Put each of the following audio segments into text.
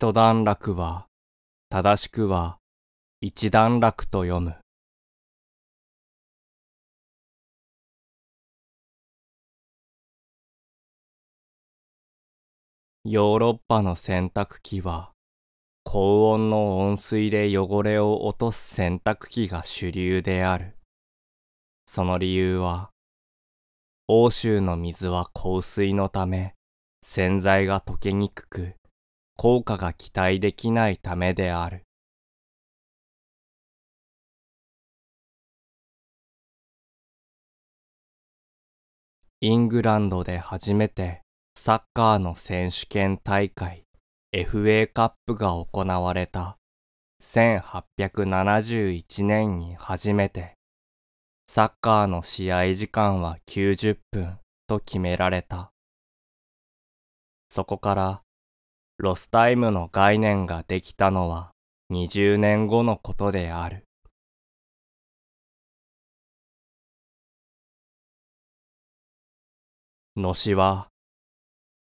一段落は、正しくは、一段落と読む。ヨーロッパの洗濯機は、高温の温水で汚れを落とす洗濯機が主流である。その理由は、欧州の水は硬水のため、洗剤が溶けにくく、効果が期待できないためである。イングランドで初めてサッカーの選手権大会 FA カップが行われた1871年に初めてサッカーの試合時間は90分と決められた。そこからロスタイムの概念ができたのは20年後のことである。のしは、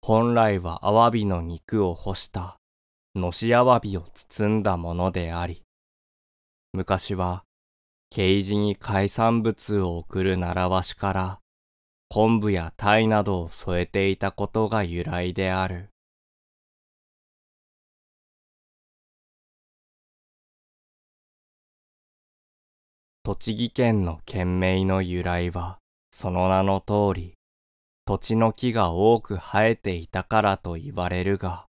本来はアワビの肉を干したのしアワビを包んだものであり、昔は、ケージに海産物を送る習わしから、昆布や鯛などを添えていたことが由来である。栃木県の県名の由来は、その名の通り、土地の木が多く生えていたからと言われるが、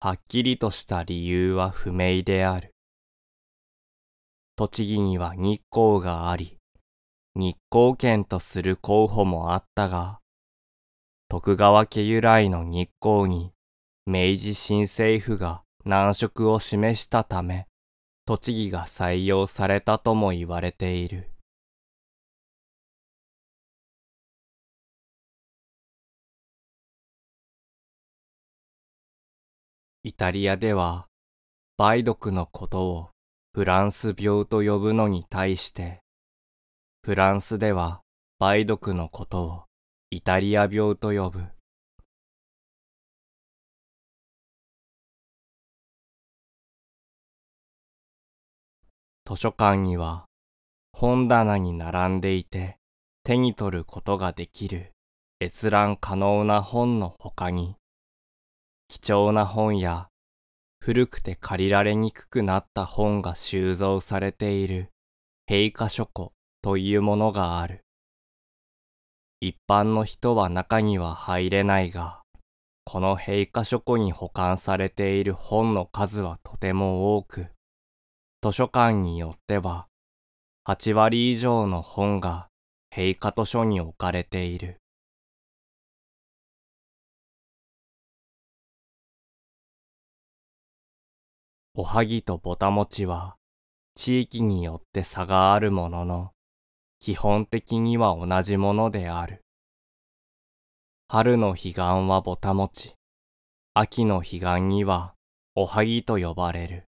はっきりとした理由は不明である。栃木には日光があり、日光県とする候補もあったが、徳川家由来の日光に明治新政府が難色を示したため、栃木が採用されたとも言われている。イタリアでは、梅毒のことをフランス病と呼ぶのに対して、フランスでは梅毒のことをイタリア病と呼ぶ。図書館には本棚に並んでいて手に取ることができる閲覧可能な本の他に、貴重な本や古くて借りられにくくなった本が収蔵されている閉下書庫というものがある。一般の人は中には入れないが、この陛下書庫に保管されている本の数はとても多く、図書館によっては、8割以上の本が陛下図書に置かれている。おはぎとぼたもちは地域によって差があるものの基本的には同じものである。春の彼岸はぼたもち、秋の彼岸にはおはぎと呼ばれる。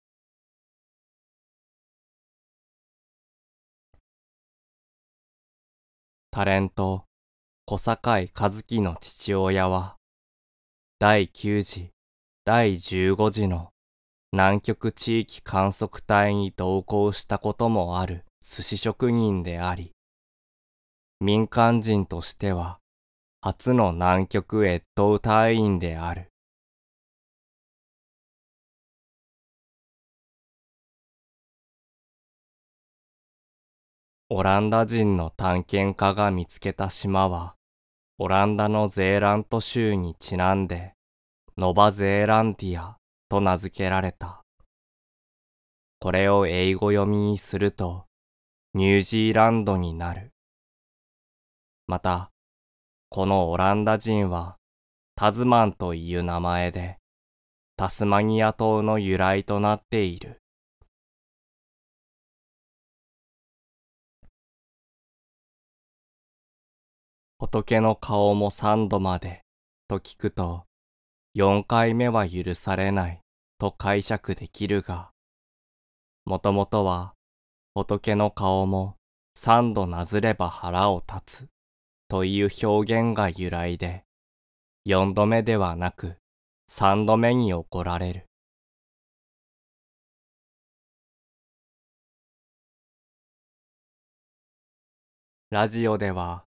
タレント、小坂井和樹の父親は、第9次、第15次の南極地域観測隊に同行したこともある寿司職人であり、民間人としては初の南極越冬隊員である。オランダ人の探検家が見つけた島は、オランダのゼーラント州にちなんで、ノバゼーランティアと名付けられた。これを英語読みにすると、ニュージーランドになる。また、このオランダ人は、タズマンという名前で、タスマニア島の由来となっている。仏の顔も三度までと聞くと、四回目は許されないと解釈できるが、もともとは仏の顔も三度なずれば腹を立つという表現が由来で、四度目ではなく三度目に怒られる。ラジオでは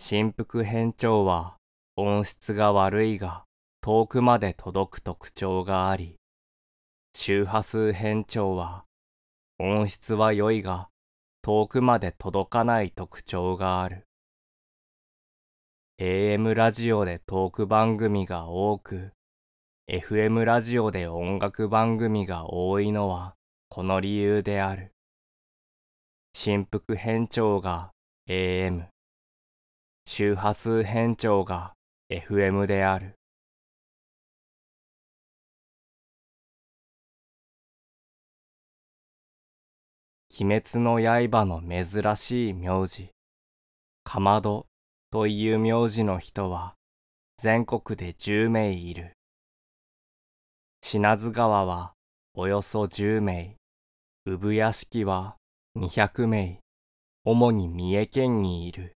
振幅変調は音質が悪いが遠くまで届く特徴があり、周波数変調は音質は良いが遠くまで届かない特徴がある。AM ラジオでトーク番組が多く、FM ラジオで音楽番組が多いのはこの理由である。振幅変調が AM、周波数変調が FM である。鬼滅の刃の珍しい名字、かまどという名字の人は全国で10名いる。品津川はおよそ10名、産屋敷は200名、主に三重県にいる。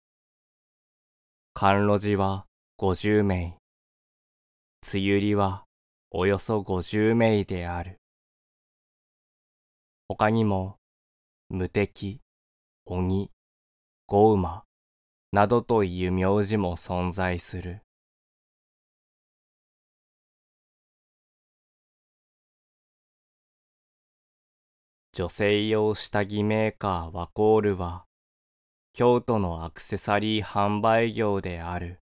甘露寺は50名。つゆりはおよそ50名である。他にも、無敵、鬼、ゴウマ、などという名字も存在する。女性用下着メーカーワコールは京都のアクセサリー販売業である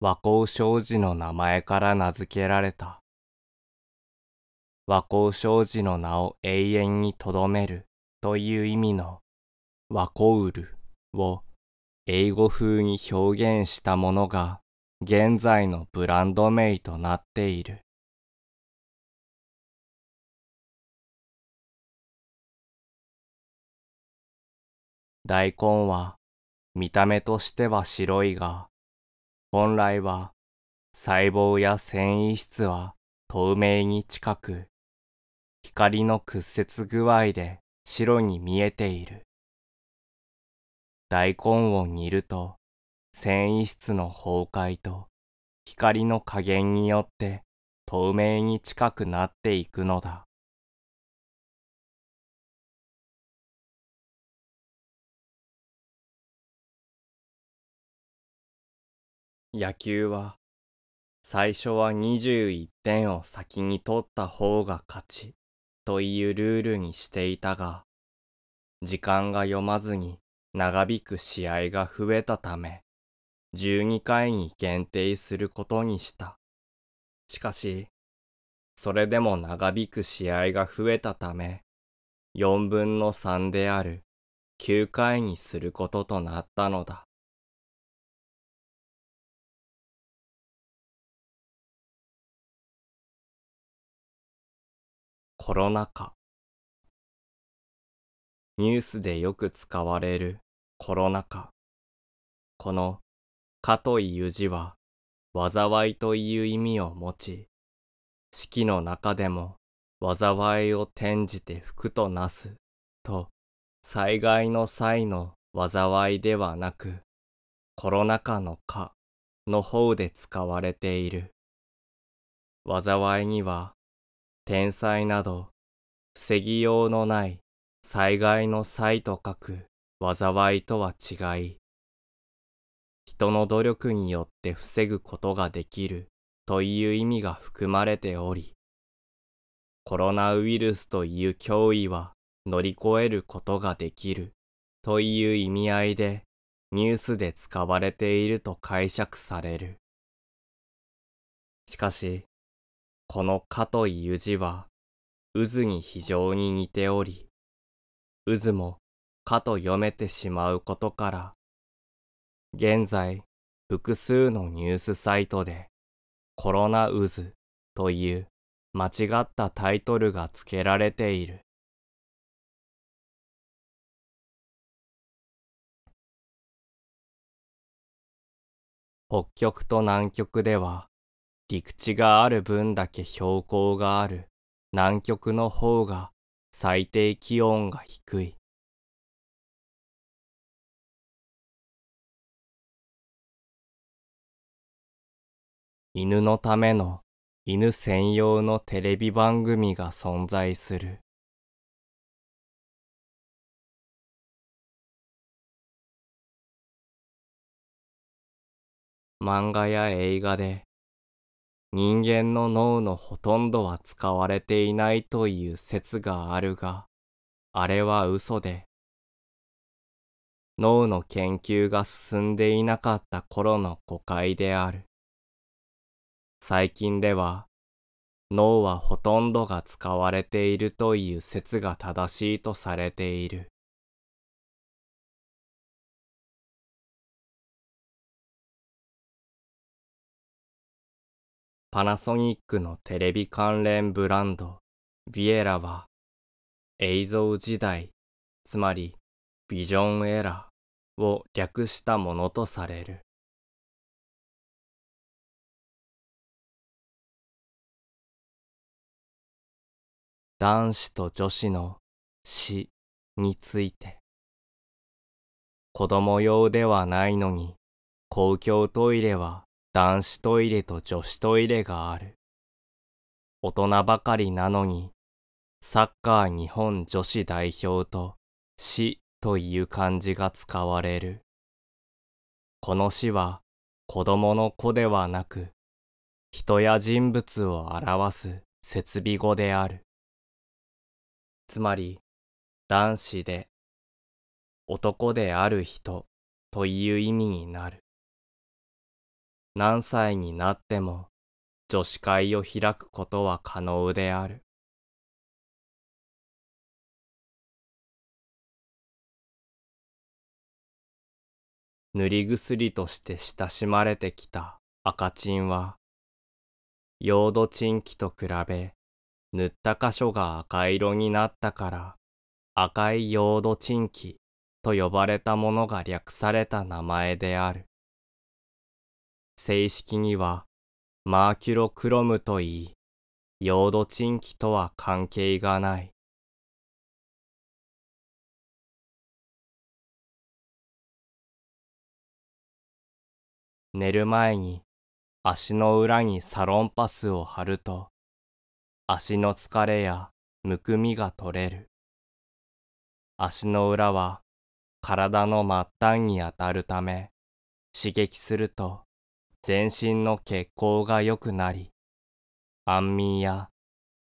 和光商事の名前から名付けられた。和光商事の名を永遠に留めるという意味の和光ルを英語風に表現したものが現在のブランド名となっている。大根は見た目としては白いが、本来は細胞や繊維質は透明に近く、光の屈折具合で白に見えている。大根を煮ると、繊維質の崩壊と光の加減によって透明に近くなっていくのだ。野球は最初は21点を先に取った方が勝ちというルールにしていたが時間が読まずに長引く試合が増えたため12回に限定することにしたしかしそれでも長引く試合が増えたため4分の3である9回にすることとなったのだコロナ禍ニュースでよく使われるコロナ禍この「か」という字は災いという意味を持ち四季の中でも災いを転じて福となすと災害の際の災いではなくコロナ禍の「か」の方で使われている災いには天災など、防ぎようのない災害の災と書く災いとは違い、人の努力によって防ぐことができるという意味が含まれており、コロナウイルスという脅威は乗り越えることができるという意味合いでニュースで使われていると解釈される。しかし、このかという字は、渦に非常に似ており、渦もかと読めてしまうことから、現在、複数のニュースサイトで、コロナ渦という間違ったタイトルが付けられている。北極と南極では陸地がある分だけ標高がある南極の方が最低気温が低い。犬のための犬専用のテレビ番組が存在する。漫画や映画で人間の脳のほとんどは使われていないという説があるが、あれは嘘で、脳の研究が進んでいなかった頃の誤解である。最近では、脳はほとんどが使われているという説が正しいとされている。パナソニックのテレビ関連ブランド、ビエラは、映像時代、つまりビジョンエラーを略したものとされる。男子と女子の死について。子供用ではないのに、公共トイレは男子トイレと女子トイレがある。大人ばかりなのに、サッカー日本女子代表と死という漢字が使われる。この死は子供の子ではなく、人や人物を表す設備語である。つまり、男子で、男である人という意味になる。何歳になっても女子会を開くことは可能である。塗り薬として親しまれてきた赤チンは、ヨードチンキと比べ、塗った箇所が赤色になったから、赤いヨードチンキと呼ばれたものが略された名前である。正式にはマーキュロクロムといい、ヨードチンキとは関係がない。寝る前に足の裏にサロンパスを貼ると足の疲れやむくみが取れる。足の裏は体の末端に当たるため刺激すると全身の血行が良くなり、安眠や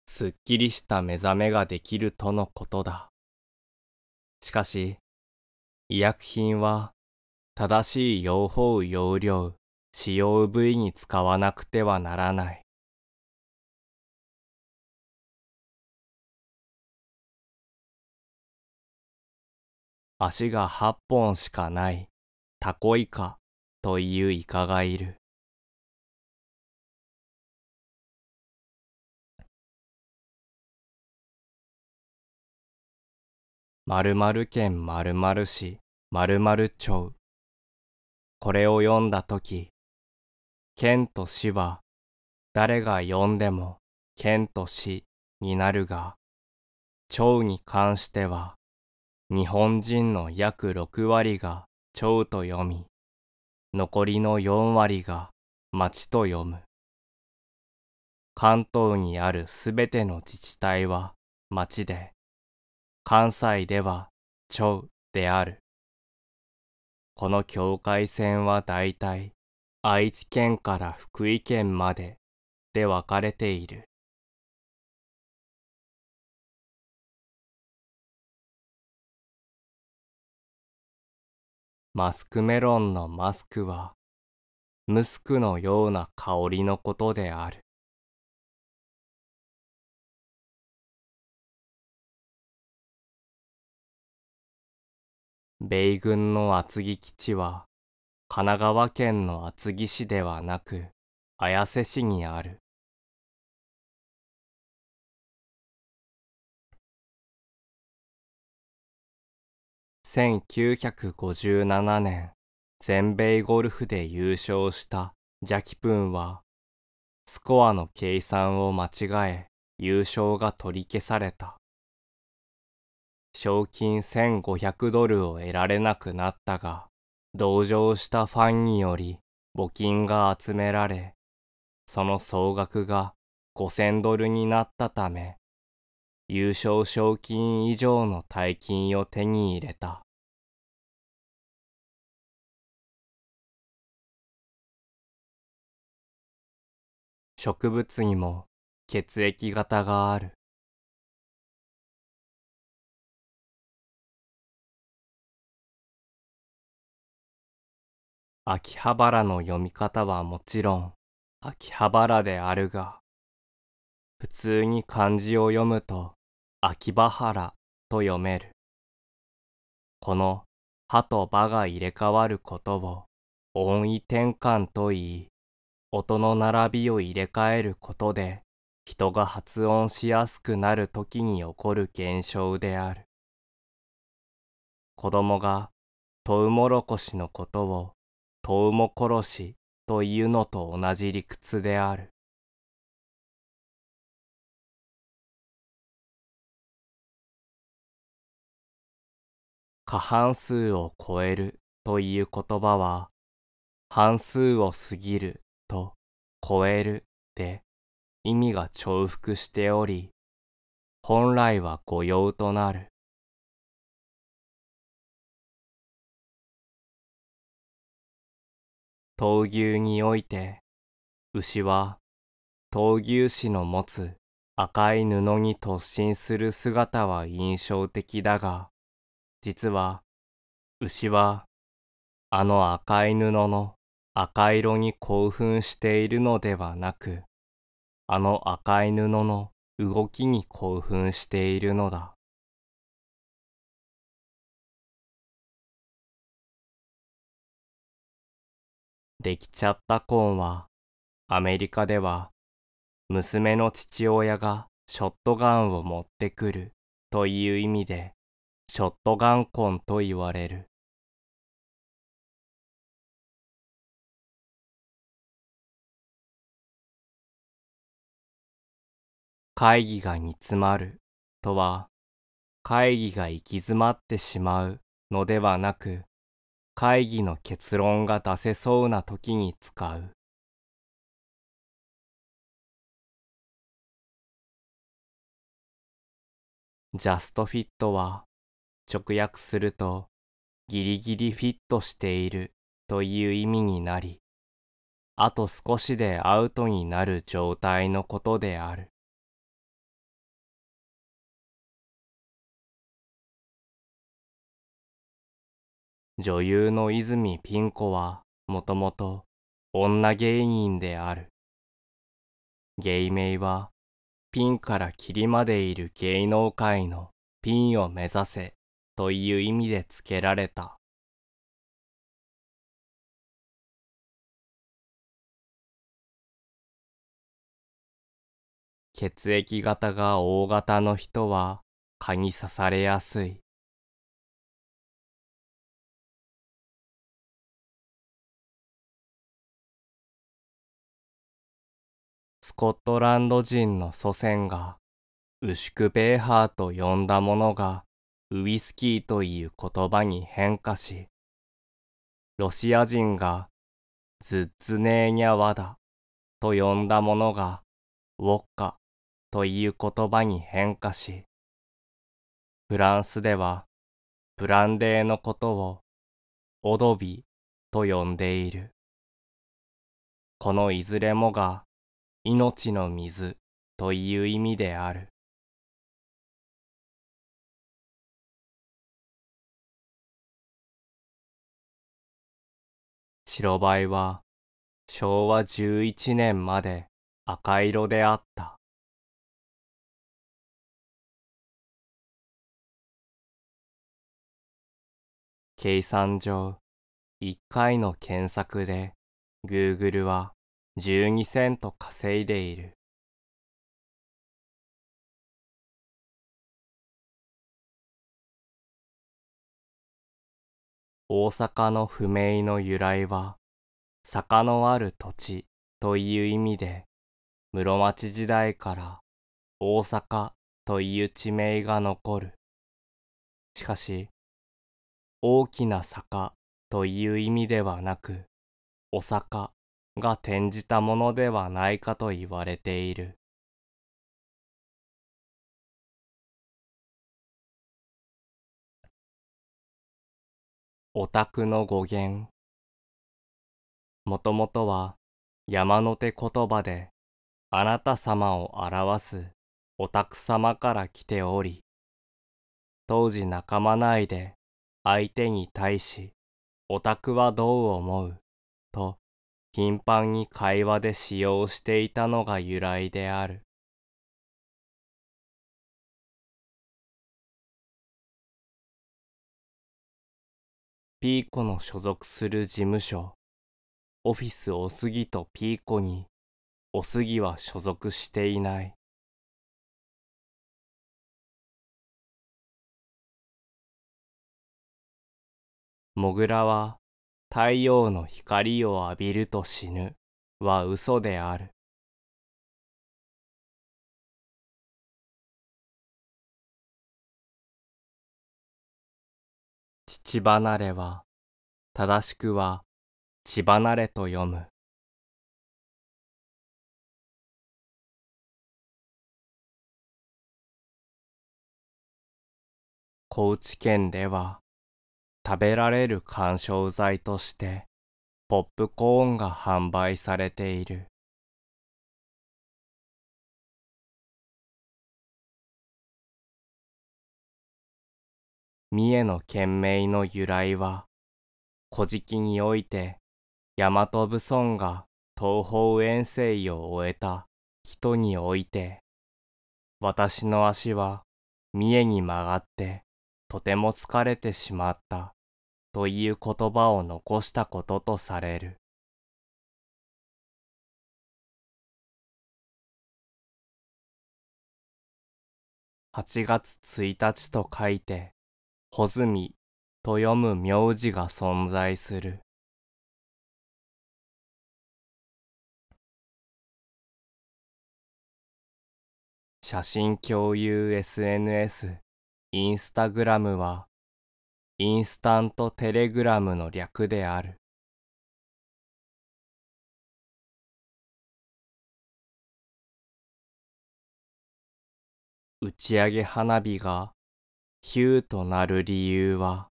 すっきりした目覚めができるとのことだ。しかし、医薬品は正しい用法用量、使用部位に使わなくてはならない。足が8本しかないタコイカというイカがいる。〇〇県〇〇市〇〇町これを読んだとき、県と市は誰が読んでも県と市になるが、町に関しては日本人の約6割が町と読み、残りの4割が町と読む。関東にあるすべての自治体は町で、関西では、ちょうである。この境界線はだいたい愛知県から福井県までで分かれている。マスクメロンのマスクは、ムスクのような香りのことである。米軍の厚木基地は、神奈川県の厚木市ではなく、綾瀬市にある。1957年、全米ゴルフで優勝したジャキプンは、スコアの計算を間違え、優勝が取り消された。賞金1500ドルを得られなくなったが、同情したファンにより募金が集められ、その総額が5000ドルになったため、優勝賞金以上の大金を手に入れた。植物にも血液型がある。秋葉原の読み方はもちろん、秋葉原であるが、普通に漢字を読むと、秋葉原と読める。この、歯と葉」が入れ替わることを、音位転換と言い、音の並びを入れ替えることで、人が発音しやすくなる時に起こる現象である。子供がトウモロコシのことをトウモコロシというのと同じ理屈である。過半数を超えるという言葉は、半数を過ぎると超えるで意味が重複しており、本来は誤用となる。闘牛において、牛は闘牛士の持つ赤い布に突進する姿は印象的だが、実は牛はあの赤い布の赤色に興奮しているのではなく、あの赤い布の動きに興奮しているのだ。できちゃった婚は、アメリカでは、娘の父親がショットガンを持ってくるという意味で、ショットガン婚と言われる。会議が煮詰まるとは、会議が行き詰まってしまうのではなく、会議の結論が出せそうな時に使う。ジャストフィットは直訳するとギリギリフィットしているという意味になり、あと少しでアウトになる状態のことである。女優の泉ピン子はもともと女芸人である。芸名はピンから霧までいる芸能界のピンを目指せという意味で付けられた。血液型が O 型の人は蚊に刺されやすい。スコットランド人の祖先が、ウシュクベーハーと呼んだものが、ウイスキーという言葉に変化し、ロシア人が、ズッツネーニャワダと呼んだものが、ウォッカという言葉に変化し、フランスでは、ブランデーのことを、オドビと呼んでいる。このいずれもが、命の水という意味である。白バイは昭和11年まで赤色であった。計算上、1回の検索で Google は12セント稼いでいる。大阪の不明の由来は、坂のある土地という意味で、室町時代から大阪という地名が残る。しかし、大きな坂という意味ではなく、お坂が転じたものではないかと言われている。オタクの語源もともとは山手言葉であなた様を表すオタク様から来ており、当時仲間内で相手に対しオタクはどう思う頻繁に会話で使用していたのが由来である。ピーコの所属する事務所、オフィスおすぎとピーコに、おすぎは所属していない。モグラは太陽の光を浴びると死ぬは嘘である。父離れは正しくは血離れと読む。高知県では食べられる緩衝材としてポップコーンが販売されている。三重の県名の由来は、古事記において、大和武尊が東方遠征を終えた人において、私の足は三重に曲がってとても疲れてしまった。という言葉を残したこととされる。8月1日と書いて、穂積と読む名字が存在する。写真共有 SNS、インスタグラムは、インスタントテレグラムの略である。打ち上げ花火がヒューとなる理由は、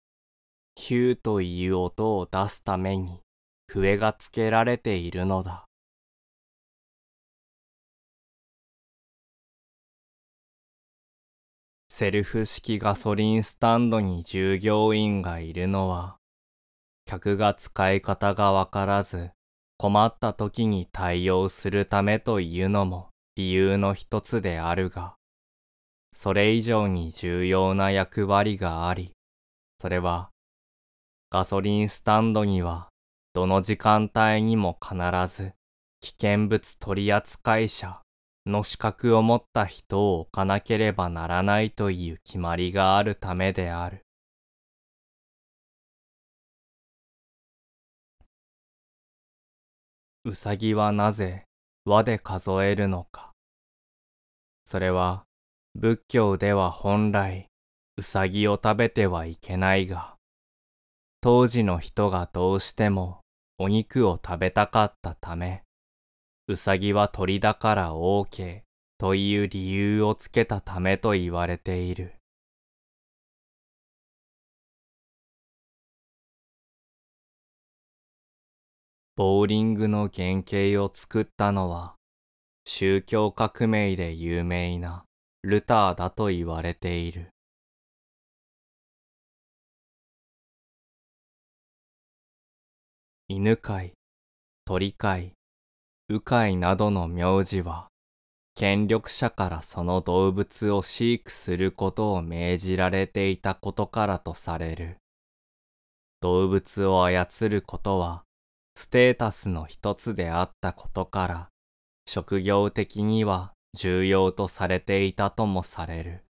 ヒューという音を出すために笛がつけられているのだ。セルフ式ガソリンスタンドに従業員がいるのは、客が使い方がわからず困った時に対応するためというのも理由の一つであるが、それ以上に重要な役割があり、それはガソリンスタンドにはどの時間帯にも必ず危険物取扱者の資格を持った人を置かなければならないという決まりがあるためである。うさぎはなぜ和で数えるのか。それは仏教では本来うさぎを食べてはいけないが、当時の人がどうしてもお肉を食べたかったため、うさぎは鳥だから OK という理由をつけたためと言われている。ボーリングの原型を作ったのは宗教革命で有名なルターだと言われている。犬飼、い、鳥飼、い、鵜飼などの名字は、権力者からその動物を飼育することを命じられていたことからとされる。動物を操ることは、ステータスの一つであったことから、職業的には重要とされていたともされる。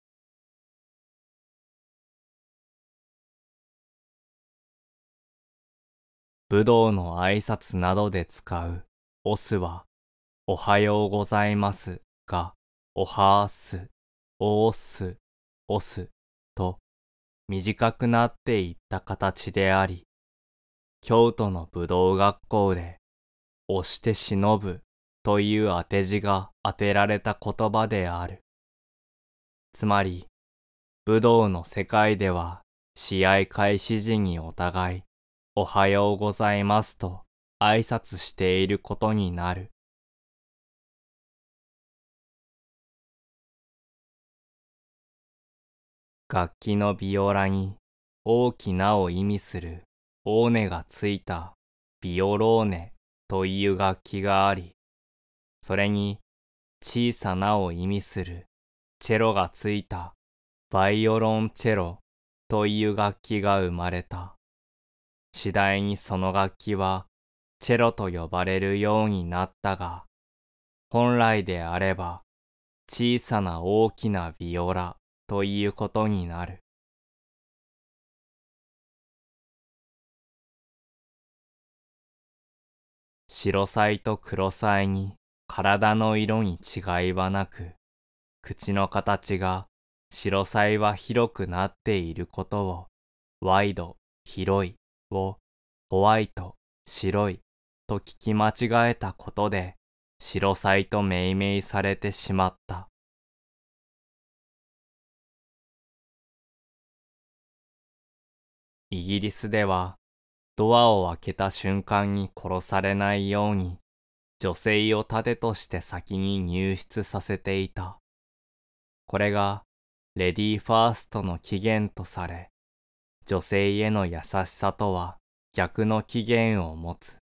武道の挨拶などで使うオスは、おはようございますが、おはーす、おーす、オすと短くなっていった形であり、京都の武道学校で、押して忍ぶという当て字が当てられた言葉である。つまり、武道の世界では試合開始時にお互い、おはようございますと挨拶していることになる。楽器のビオラに大きなを意味するオーネがついたビオローネという楽器があり、それに小さなを意味するチェロがついたバイオロンチェロという楽器が生まれた。次第にその楽器はチェロと呼ばれるようになったが、本来であれば小さな大きなビオラということになる。白菜と黒菜に体の色に違いはなく、口の形が白菜は広くなっていることを、ワイド、広いを、ホワイト、白いと聞き間違えたことで、白菜と命名されてしまった。イギリスでは、ドアを開けた瞬間に殺されないように、女性を盾として先に入室させていた。これが、レディーファーストの起源とされ、女性への優しさとは逆の起源を持つ。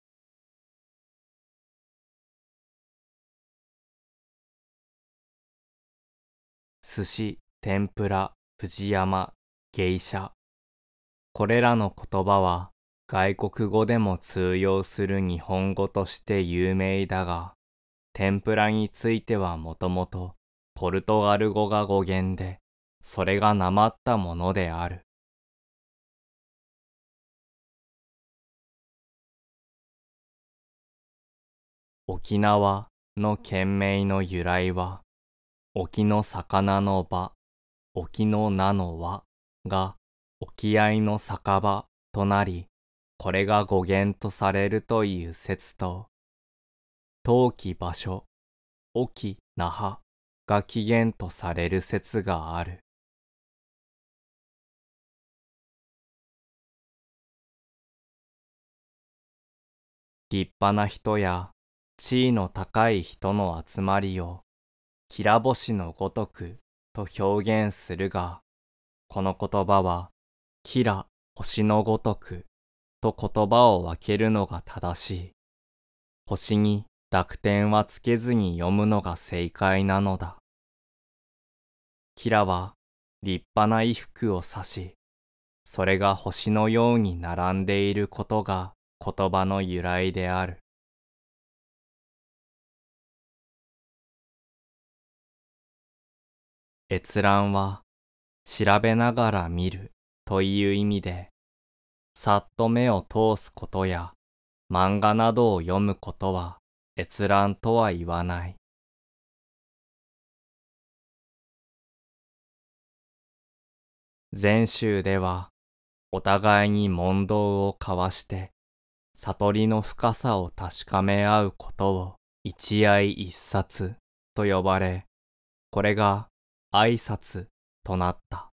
寿司、天ぷら、藤山、芸者。これらの言葉は外国語でも通用する日本語として有名だが、天ぷらについてはもともとポルトガル語が語源で、それがなまったものである。沖縄の県名の由来は、沖の魚の場、沖の名の輪が沖合の酒場となり、これが語源とされるという説と、陶器場所、沖那覇が起源とされる説がある。立派な人や地位の高い人の集まりをきら星のごとくと表現するが、この言葉は、きら星のごとくと言葉を分けるのが正しい。星に濁点はつけずに読むのが正解なのだ。キラは立派な衣服を指し、それが星のように並んでいることが言葉の由来である。閲覧は調べながら見るという意味で、さっと目を通すことや漫画などを読むことは閲覧とは言わない。禅宗ではお互いに問答を交わして悟りの深さを確かめ合うことを一愛一冊と呼ばれ、これが挨拶となった。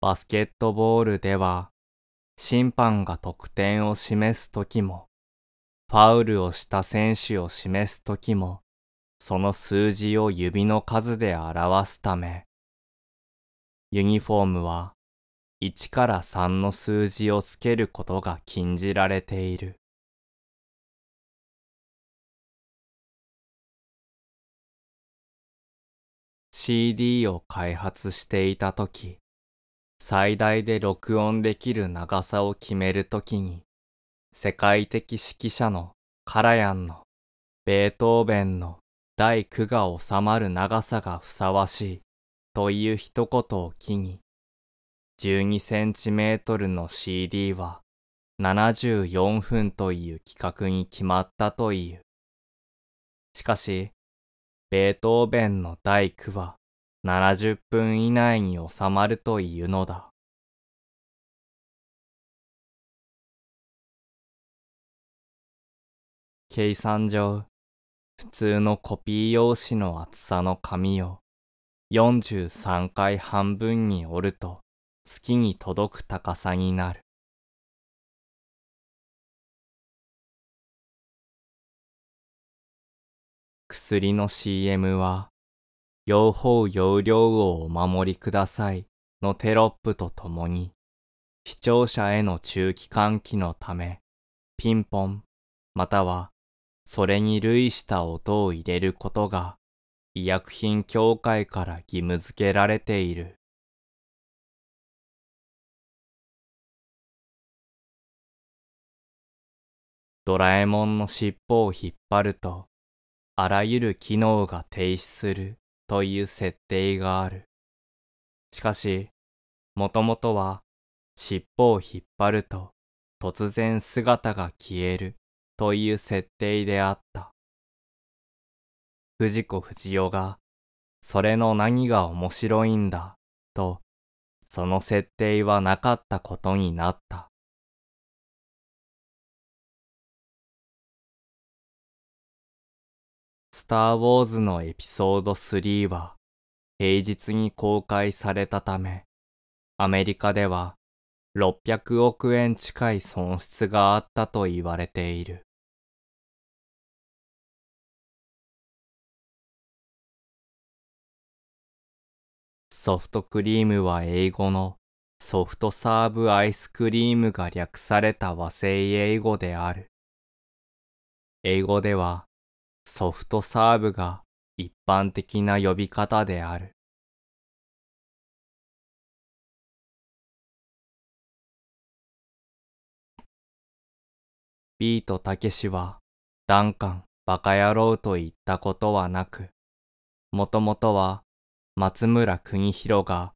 バスケットボールでは、審判が得点を示すときも、ファウルをした選手を示すときも、その数字を指の数で表すため、ユニフォームは1から3の数字をつけることが禁じられている。CD を開発していた時、最大で録音できる長さを決める時に、世界的指揮者のカラヤンのベートーベンの第9が収まる長さがふさわしいという一言を機に、12センチメートルの CD は74分という企画に決まったという。しかし、ベートーベンの第9は70分以内に収まるというのだ。計算上、普通のコピー用紙の厚さの紙を43回半分に折ると月に届く高さになる。薬の CM は用法用量をお守りくださいのテロップとともに、視聴者への中期喚起のため、ピンポン、または、それに類した音を入れることが、医薬品協会から義務付けられている。ドラえもんの尻尾を引っ張ると、あらゆる機能が停止する。という設定がある。しかし、もともとは尻尾を引っ張ると突然姿が消えるという設定であった。藤子不二雄が、それの何が面白いんだ、と、その設定はなかったことになった。ター・ウォーズのエピソード3は平日に公開されたため、アメリカでは600億円近い損失があったと言われている。ソフトクリームは英語のソフトサーブアイスクリームが略された和製英語である。英語ではソフトサーブが一般的な呼び方である。ビートたけしは、ダンカン、バカ野郎と言ったことはなく、もともとは、松村邦弘が、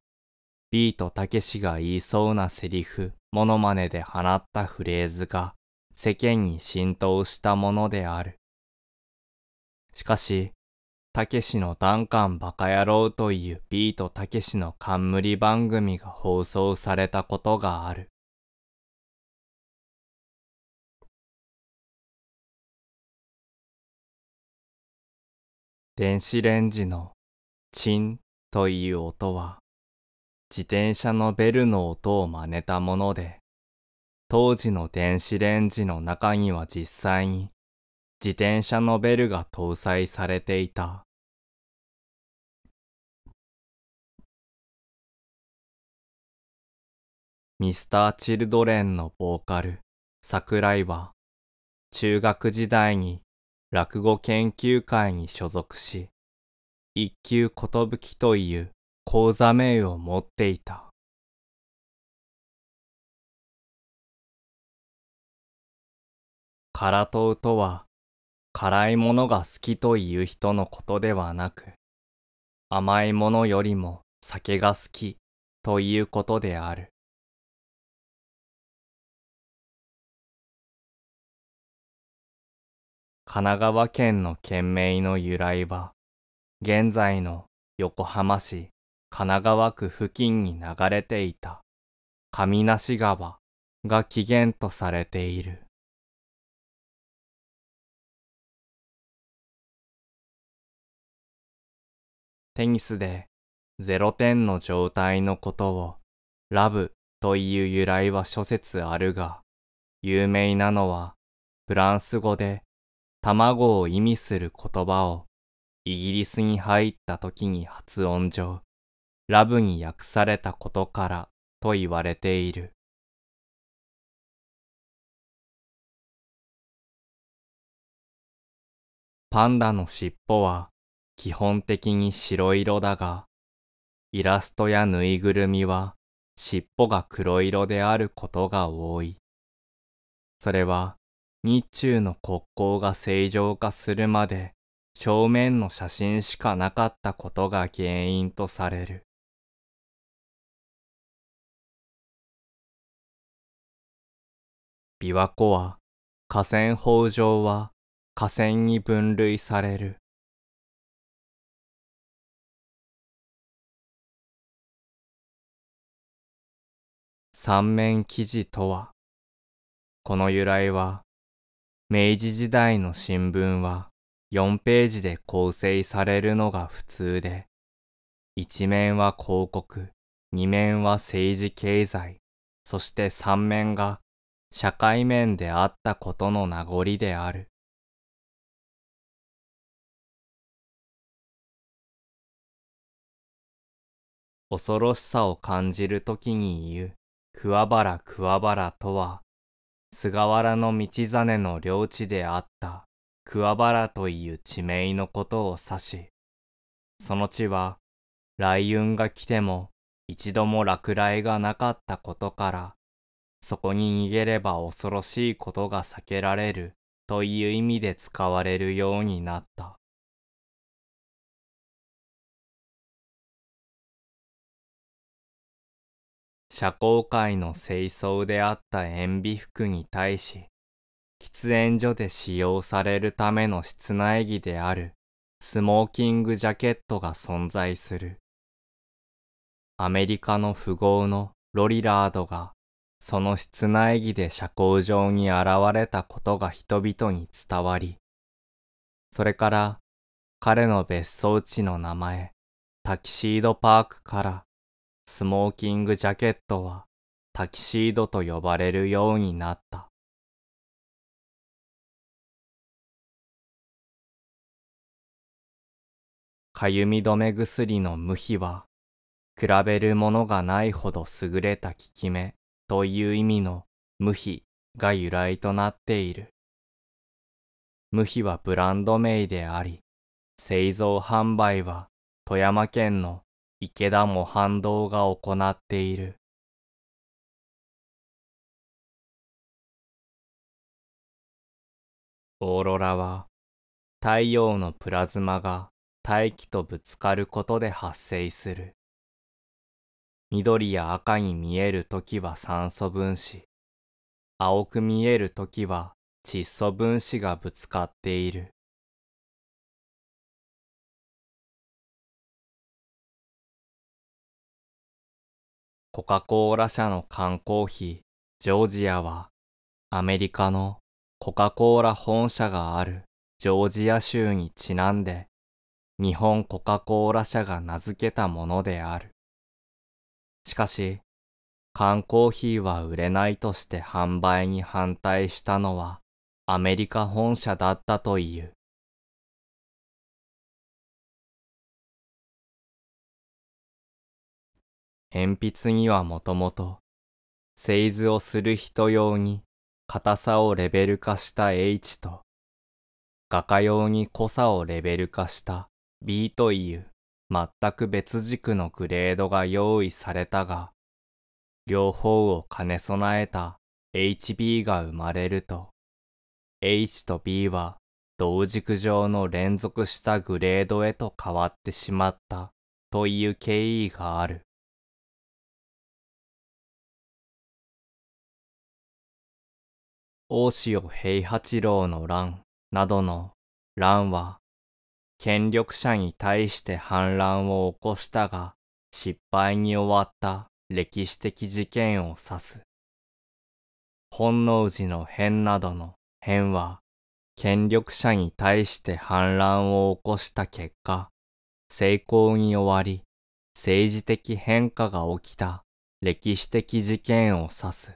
ビートたけしが言いそうなセリフ、モノマネで放ったフレーズが、世間に浸透したものである。しかし、たけしのダンカンバカ野郎というビートたけしの冠番組が放送されたことがある。電子レンジのチンという音は自転車のベルの音を真似たもので当時の電子レンジの中には実際に自転車のベルが搭載されていた。ミスター・チルドレンのボーカル、桜井は、中学時代に落語研究会に所属し、一級寿という講座名を持っていた。空問とは、辛いものが好きという人のことではなく、甘いものよりも酒が好きということである。神奈川県の県名の由来は、現在の横浜市神奈川区付近に流れていた上無川が起源とされている。テニスで0点の状態のことをラブという由来は諸説あるが、有名なのはフランス語で卵を意味する言葉をイギリスに入った時に発音上、ラブに訳されたことからと言われている。パンダの尻尾は基本的に白色だが、イラストやぬいぐるみは尻尾が黒色であることが多い。それは日中の国交が正常化するまで正面の写真しかなかったことが原因とされる。琵琶湖は河川法上は河川に分類される。三面記事とはこの由来は明治時代の新聞は4ページで構成されるのが普通で一面は広告二面は政治経済そして三面が社会面であったことの名残である恐ろしさを感じるときに言う桑原桑原とは、菅原道真の領地であった桑原という地名のことを指し、その地は雷雲が来ても一度も落雷がなかったことから、そこに逃げれば恐ろしいことが避けられるという意味で使われるようになった。社交界の清掃であった塩ビ服に対し、喫煙所で使用されるための室内着であるスモーキングジャケットが存在する。アメリカの富豪のロリラードがその室内着で社交場に現れたことが人々に伝わり、それから彼の別荘地の名前タキシードパークからスモーキングジャケットはタキシードと呼ばれるようになった。かゆみ止め薬の無比は、比べるものがないほど優れた効き目という意味の無比が由来となっている。無比はブランド名であり、製造販売は富山県の池田も反動が行っている。オーロラは太陽のプラズマが大気とぶつかることで発生する。緑や赤に見える時は酸素分子、青く見える時は窒素分子がぶつかっている。コカ・コーラ社の缶コーヒー、ジョージアは、アメリカのコカ・コーラ本社があるジョージア州にちなんで、日本コカ・コーラ社が名付けたものである。しかし、缶コーヒーは売れないとして販売に反対したのはアメリカ本社だったという。鉛筆にはもともと、製図をする人用に硬さをレベル化した H と、画家用に濃さをレベル化した B という全く別軸のグレードが用意されたが、両方を兼ね備えた HB が生まれると、H と B は同軸上の連続したグレードへと変わってしまったという経緯がある。大塩平八郎の乱などの乱は、権力者に対して反乱を起こしたが、失敗に終わった歴史的事件を指す。本能寺の変などの変は、権力者に対して反乱を起こした結果、成功に終わり、政治的変化が起きた歴史的事件を指す。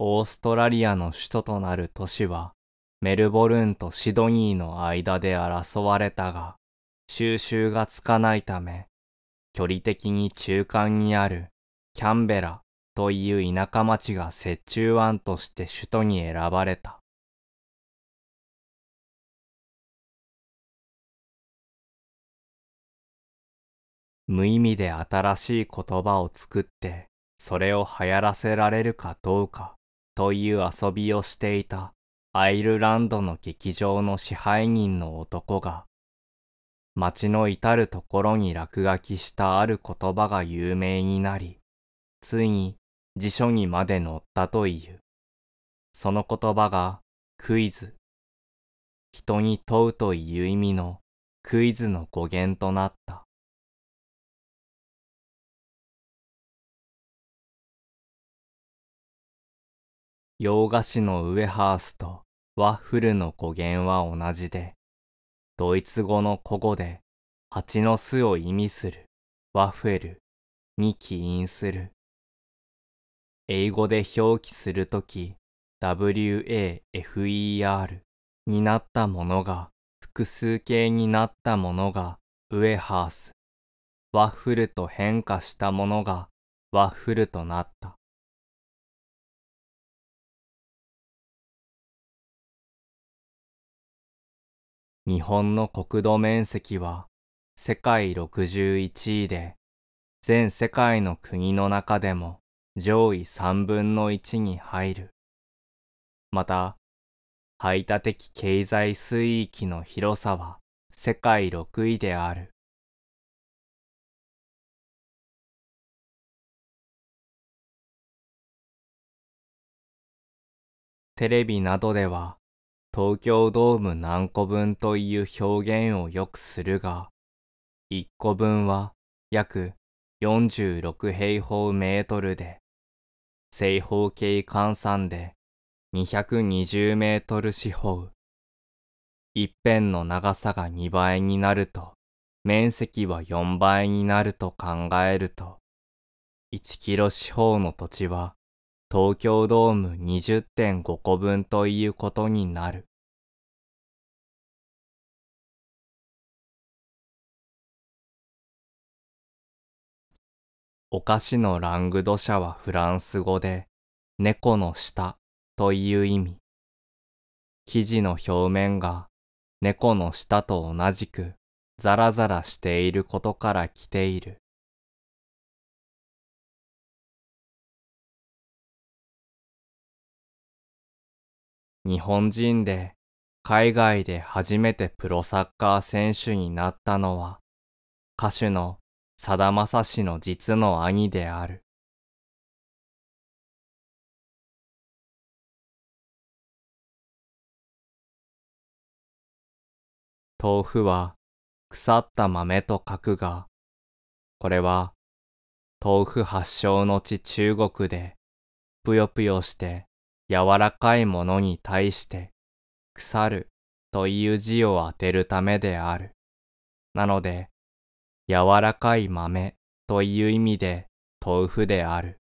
オーストラリアの首都となる都市は、メルボルンとシドニーの間で争われたが、収集がつかないため、距離的に中間にあるキャンベラという田舎町が折衷湾として首都に選ばれた。無意味で新しい言葉を作って、それを流行らせられるかどうか、という遊びをしていたアイルランドの劇場の支配人の男が、町の至るところに落書きしたある言葉が有名になり、ついに辞書にまで載ったという。その言葉がクイズ。人に問うという意味のクイズの語源となった。洋菓子のウエハースとワッフルの語源は同じで、ドイツ語の古語で蜂の巣を意味するワッフェルに起因する。英語で表記するとき wafer になったものが複数形になったものがウエハース。ワッフルと変化したものがワッフルとなった。日本の国土面積は世界61位で、全世界の国の中でも上位3分の1に入る。また、排他的経済水域の広さは世界6位である。テレビなどでは東京ドーム何個分という表現をよくするが、1個分は約46平方メートルで、正方形換算で220メートル四方。一辺の長さが2倍になると、面積は4倍になると考えると、1キロ四方の土地は東京ドーム20.5個分ということになる。お菓子のラングドシャはフランス語で猫の舌という意味。生地の表面が猫の舌と同じくザラザラしていることから来ている。日本人で海外で初めてプロサッカー選手になったのは歌手のさだまさしの実の兄である。豆腐は腐った豆と書くが、これは豆腐発祥の地中国でぷよぷよして柔らかいものに対して、腐るという字を当てるためである。なので、柔らかい豆という意味で豆腐である。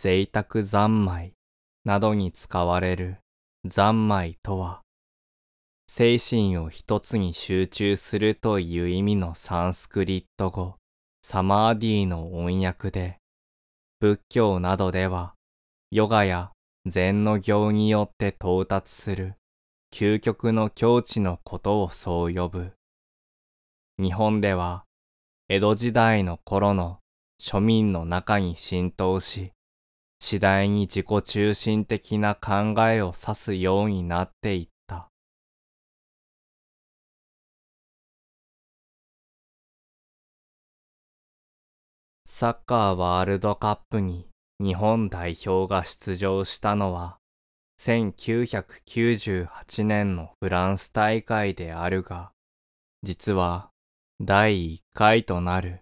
贅沢三昧などに使われる三昧とは、精神を一つに集中するという意味のサンスクリット語サマーディの音訳で、仏教などでは、ヨガや禅の行によって到達する究極の境地のことをそう呼ぶ。日本では、江戸時代の頃の庶民の中に浸透し、次第に自己中心的な考えを指すようになっていっサッカーワールドカップに日本代表が出場したのは1998年のフランス大会であるが、実は第1回となる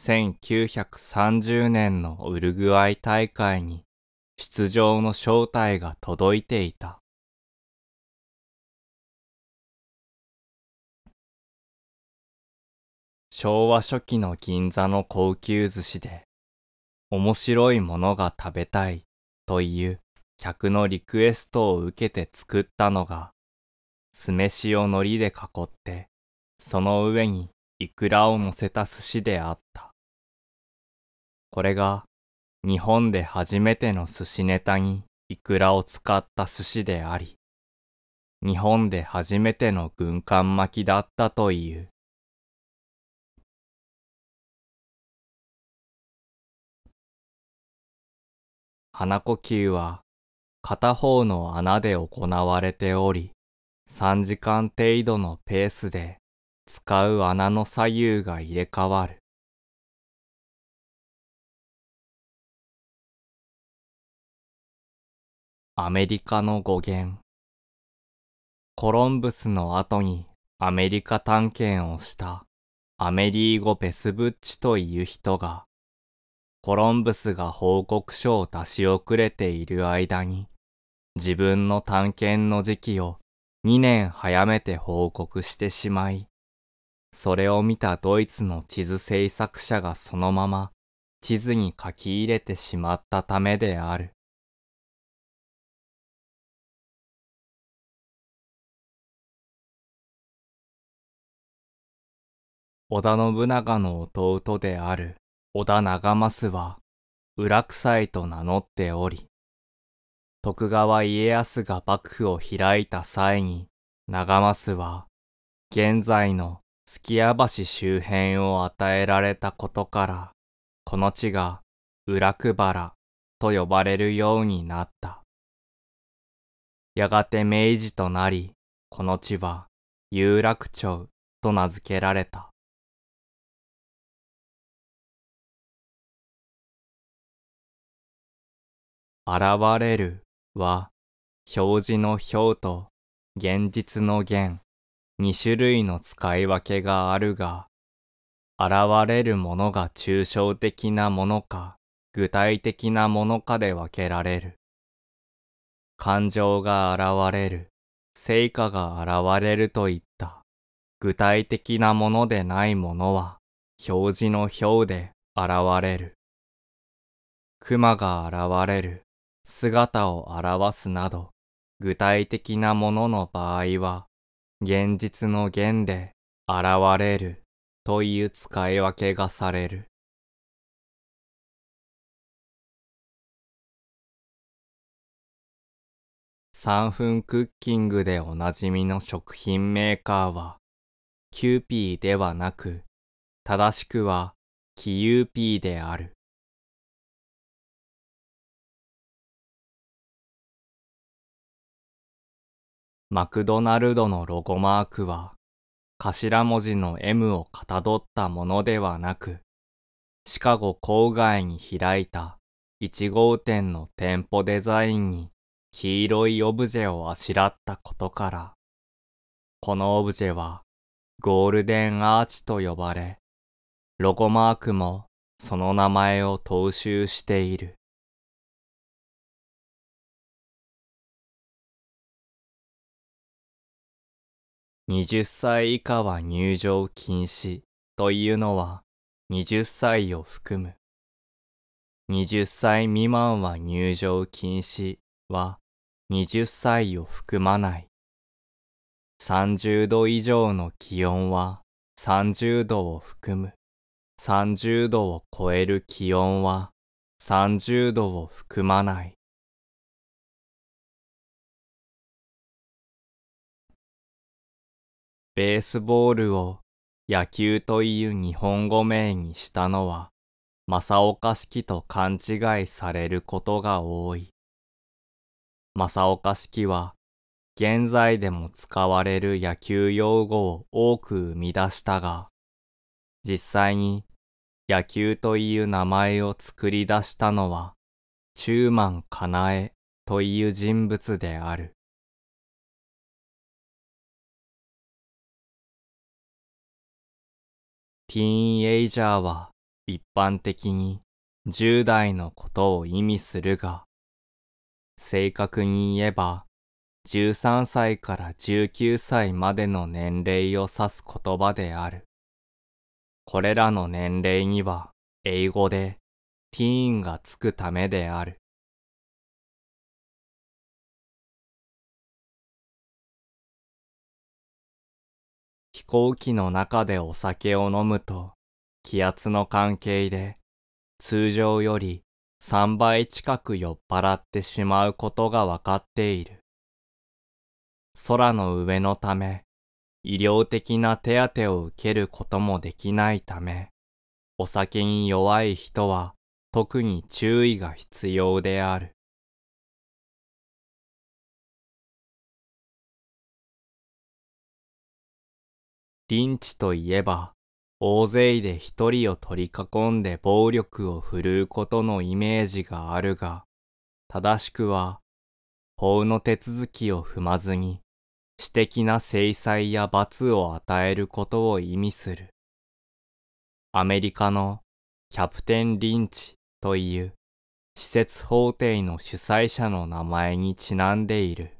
1930年のウルグアイ大会に出場の招待が届いていた。昭和初期の銀座の高級寿司で、面白いものが食べたいという客のリクエストを受けて作ったのが、酢飯を海苔で囲って、その上にイクラを乗せた寿司であった。これが日本で初めての寿司ネタにイクラを使った寿司であり、日本で初めての軍艦巻きだったという。鼻呼吸は片方の穴で行われており、3時間程度のペースで使う穴の左右が入れ替わる。アメリカの語源コロンブスの後にアメリカ探検をしたアメリーゴ・ベスブッチという人がコロンブスが報告書を出し遅れている間に、自分の探検の時期を2年早めて報告してしまい、それを見たドイツの地図制作者がそのまま地図に書き入れてしまったためである。織田信長の弟である織田長政は裏臭いと名乗っており、徳川家康が幕府を開いた際に、長政は現在の月屋橋周辺を与えられたことから、この地が裏久原と呼ばれるようになった。やがて明治となり、この地は有楽町と名付けられた。現れるは、表示の表と現実の現、二種類の使い分けがあるが、現れるものが抽象的なものか、具体的なものかで分けられる。感情が現れる、成果が現れるといった具体的なものでないものは表示の表で現れる。熊が現れる姿を表すなど、具体的なものの場合は、現実の弦で現れるという使い分けがされる。3分クッキングでおなじみの食品メーカーは、キューピーではなく、正しくはキユーピーである。マクドナルドのロゴマークは頭文字の M をかたどったものではなく、シカゴ郊外に開いた1号店の店舗デザインに黄色いオブジェをあしらったことから、このオブジェはゴールデンアーチと呼ばれ、ロゴマークもその名前を踏襲している。20歳以下は入場禁止というのは20歳を含む。20歳未満は入場禁止は20歳を含まない。30度以上の気温は30度を含む。30度を超える気温は30度を含まない。ベースボールを野球という日本語名にしたのは、正岡式と勘違いされることが多い。正岡式は、現在でも使われる野球用語を多く生み出したが、実際に野球という名前を作り出したのは、中満かなえという人物である。ティーンエイジャーは一般的に10代のことを意味するが、正確に言えば13歳から19歳までの年齢を指す言葉である。これらの年齢には英語でティーンがつくためである。行機の中でお酒を飲むと、気圧の関係で、通常より3倍近く酔っ払ってしまうことがわかっている。空の上のため、医療的な手当を受けることもできないため、お酒に弱い人は特に注意が必要である。リンチといえば、大勢で一人を取り囲んで暴力を振るうことのイメージがあるが、正しくは、法の手続きを踏まずに、私的な制裁や罰を与えることを意味する。アメリカのキャプテン・リンチという施設法廷の主催者の名前にちなんでいる。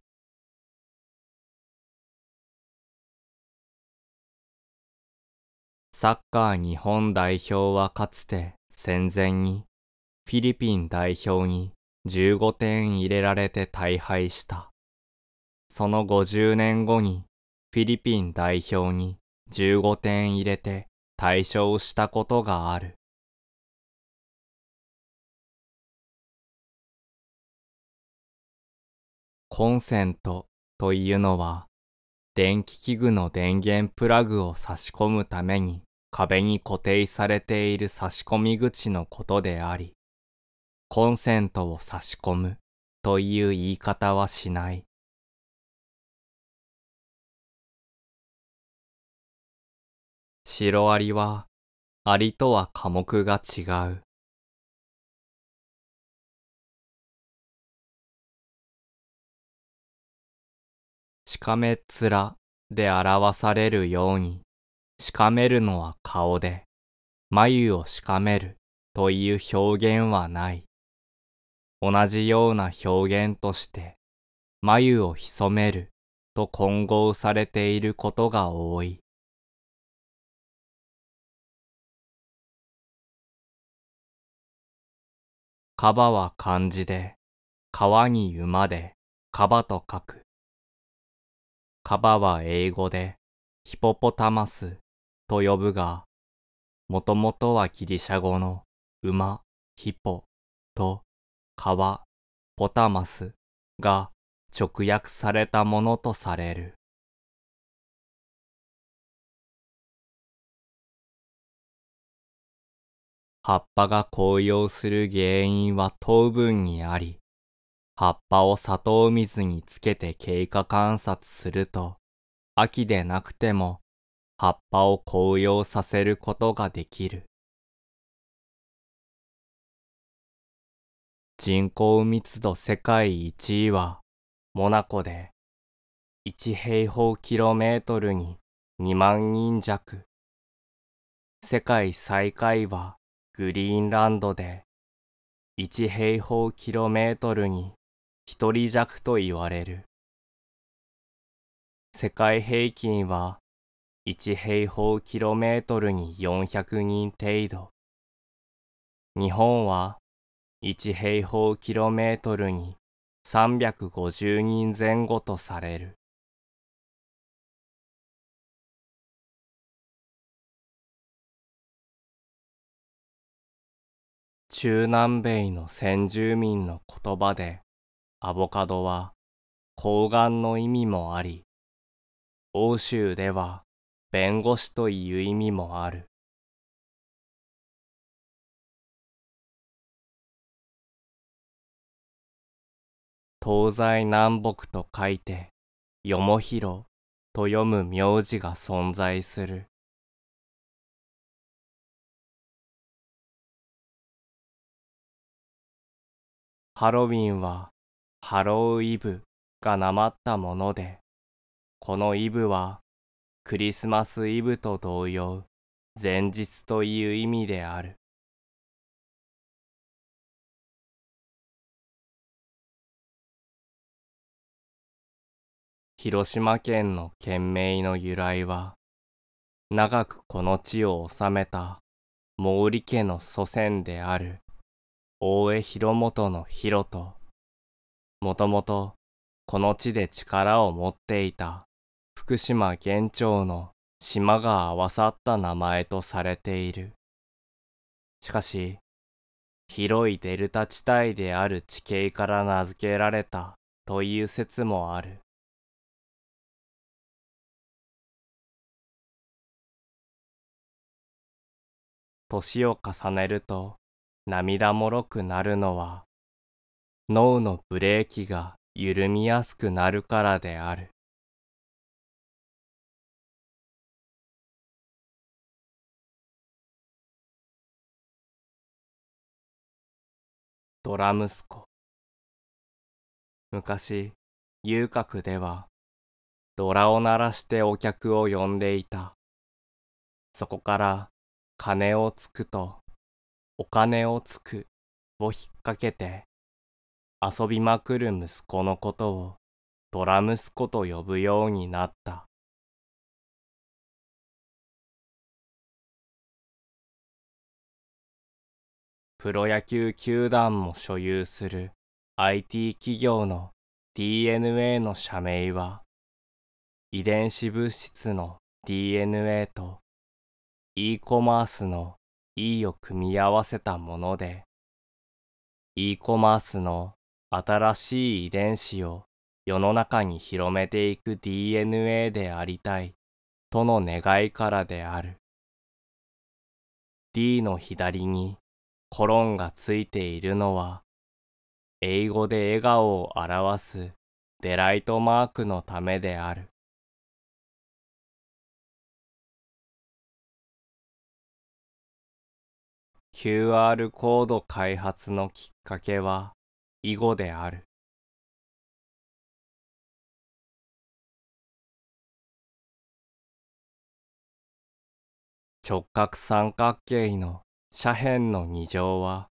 サッカー日本代表はかつて戦前にフィリピン代表に15点入れられて大敗した。その50年後にフィリピン代表に15点入れて大勝したことがある。コンセントというのは電気器具の電源プラグを差し込むために壁に固定されている差し込み口のことであり、コンセントを差し込むという言い方はしない。シロアリは、アリとは科目が違う。しかめっ面で表されるように。しかめるのは顔で、眉をしかめるという表現はない。同じような表現として、眉を潜めると混合されていることが多い。カバは漢字で、川に馬で、カバと書く。カバは英語で、ヒポポタマスと呼ぶが、もともとはギリシャ語の馬、ヒポと川、ポタマスが直訳されたものとされる。葉っぱが紅葉する原因は糖分にあり、葉っぱを砂糖水につけて経過観察すると、秋でなくても葉っぱを紅葉させることができる。人口密度世界1位は、モナコで、1平方キロメートルに2万人弱。世界最下位は、グリーンランドで、1平方キロメートルに1人弱と言われる。世界平均は1平方キロメートルに400人程度。日本は1平方キロメートルに350人前後とされる。中南米の先住民の言葉でアボカドは睾岩の意味もあり、欧州では弁護士という意味もある。東西南北と書いて、よもひろと読む名字が存在する。ハロウィンはハロウイブがなまったもので、このイブはクリスマスイブと同様、前日という意味である。広島県の県名の由来は、長くこの地を治めた毛利家の祖先である大江広元の広と、もともとこの地で力を持っていた福島県庁の島が合わさった名前とされている。しかし、広いデルタ地帯である地形から名付けられたという説もある。年を重ねると涙もろくなるのは脳のブレーキが緩みやすくなるからである。ドラ息子昔遊郭ではドラを鳴らしてお客を呼んでいたそこから金をつくとお金をつくを引っ掛けて遊びまくる息子のことをドラ息子と呼ぶようになったプロ野球球団も所有する IT 企業の DNA の社名は、遺伝子物質の DNA と e コマースの E を組み合わせたもので、e コマースの新しい遺伝子を世の中に広めていく DNA でありたいとの願いからである。D の左にコロンがついているのは、英語で笑顔を表すデライトマークのためである。QR コード開発のきっかけは囲碁である。直角三角形の斜辺の二乗は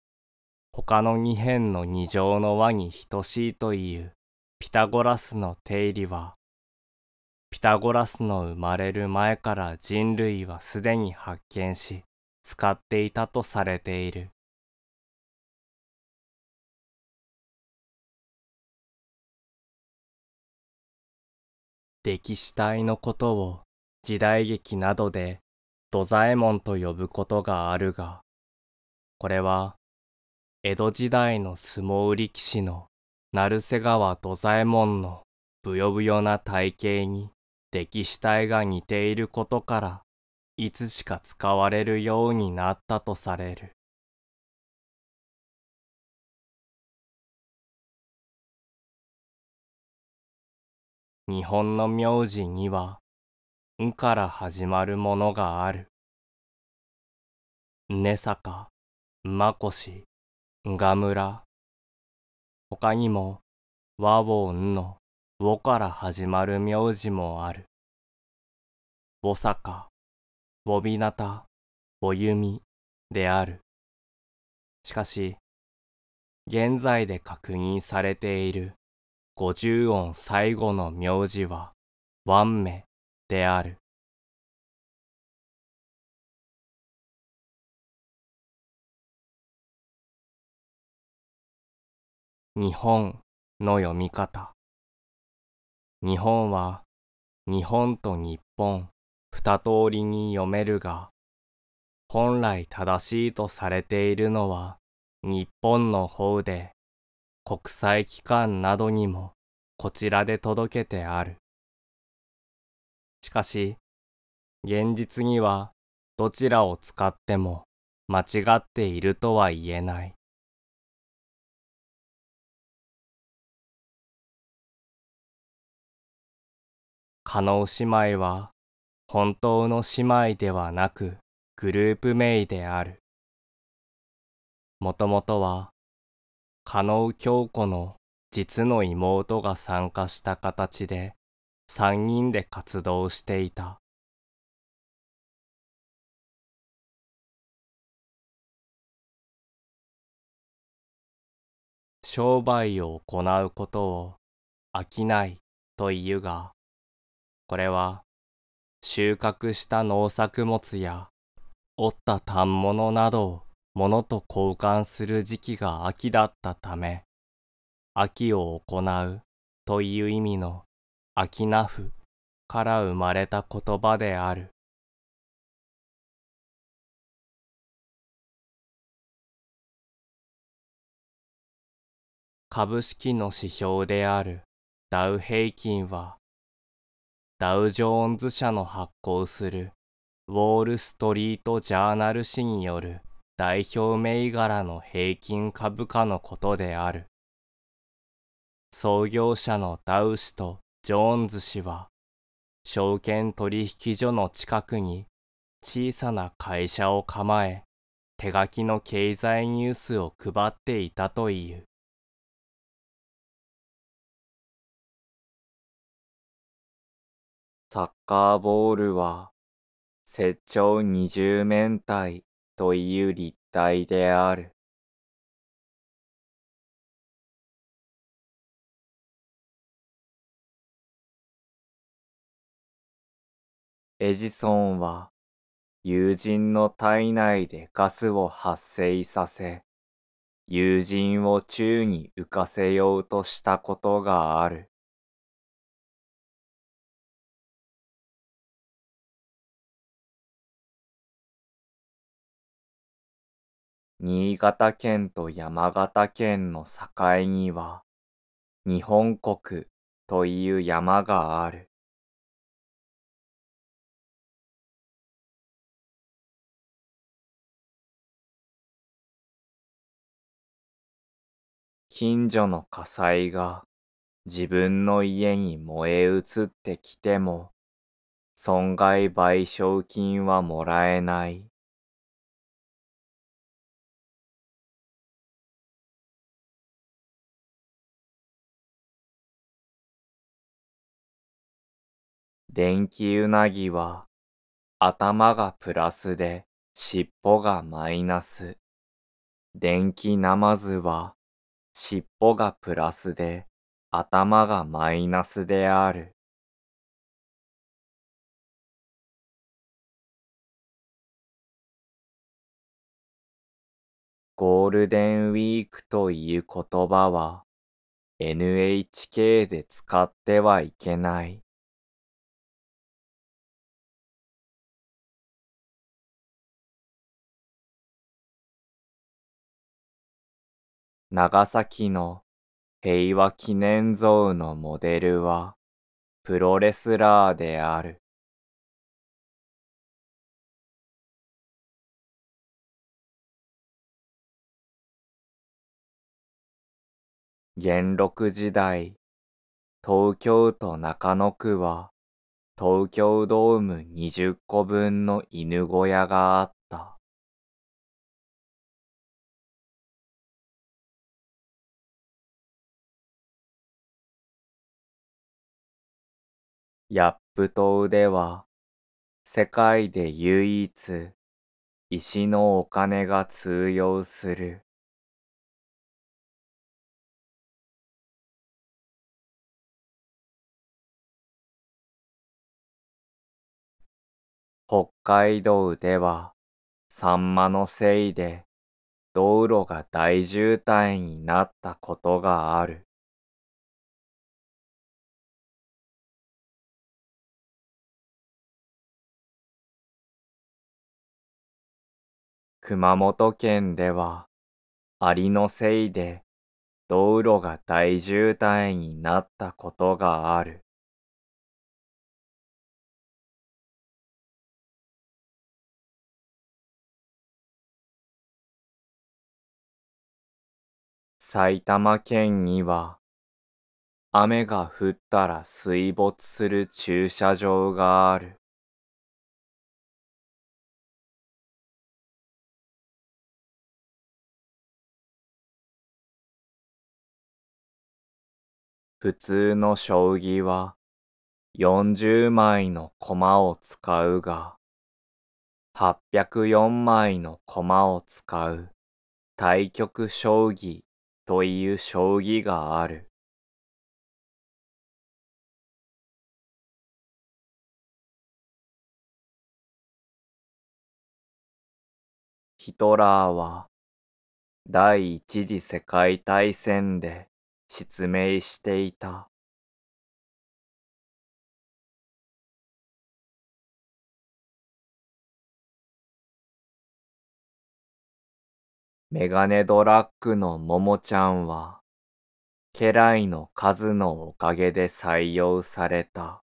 他の二辺の二乗の和に等しいというピタゴラスの定理はピタゴラスの生まれる前から人類はすでに発見し使っていたとされている。歴史体のことを時代劇などで土左衛門と呼ぶことがあるがこれは、江戸時代の相撲力士の成瀬川土左衛門のぶよぶよな体型に歴死体が似ていることから、いつしか使われるようになったとされる。日本の名字には、んから始まるものがある。ねさか、まこし、がむら。他にも、和をんの、をから始まる名字もある。おさか、おびなた、おゆみである。しかし、現在で確認されている五十音最後の名字は、ワンメである。日本の読み方日本は日本と日本二通りに読めるが本来正しいとされているのは日本の方で国際機関などにもこちらで届けてあるしかし現実にはどちらを使っても間違っているとは言えないウ姉妹は本当の姉妹ではなくグループ名である。もともとはノウ京子の実の妹が参加した形で三人で活動していた。商売を行うことを飽きないというが、これは、収穫した農作物や、折った反物などを物と交換する時期が秋だったため、秋を行うという意味の秋名符から生まれた言葉である。株式の指標であるダウ平均はダウジョーンズ社の発行するウォール・ストリート・ジャーナル誌による代表銘柄の平均株価のことである。創業者のダウ氏とジョーンズ氏は、証券取引所の近くに小さな会社を構え、手書きの経済ニュースを配っていたという。サッカーボールは、接長二十面体という立体である。エジソンは友人の体内でガスを発生させ、友人を宙に浮かせようとしたことがある。新潟県と山形県の境には、日本国という山がある。近所の火災が自分の家に燃え移ってきても、損害賠償金はもらえない。電気うなぎは頭がプラスで尻尾がマイナス。電気ナマズは尻尾がプラスで頭がマイナスである。ゴールデンウィークという言葉は NHK で使ってはいけない長崎の平和記念像のモデルはプロレスラーである。元禄時代、東京都中野区は東京ドーム20個分の犬小屋があっヤップ島では世界で唯一石のお金が通用する。北海道ではサンマのせいで道路が大渋滞になったことがある。熊本県では、アリのせいで道路が大渋滞になったことがある。埼玉県には雨が降ったら水没する駐車場がある。普通の将棋は40枚の駒を使うが、804枚の駒を使う対局将棋という将棋がある。ヒトラーは第一次世界大戦で失明していた。メガネドラッグのももちゃんは、家来の数のおかげで採用された。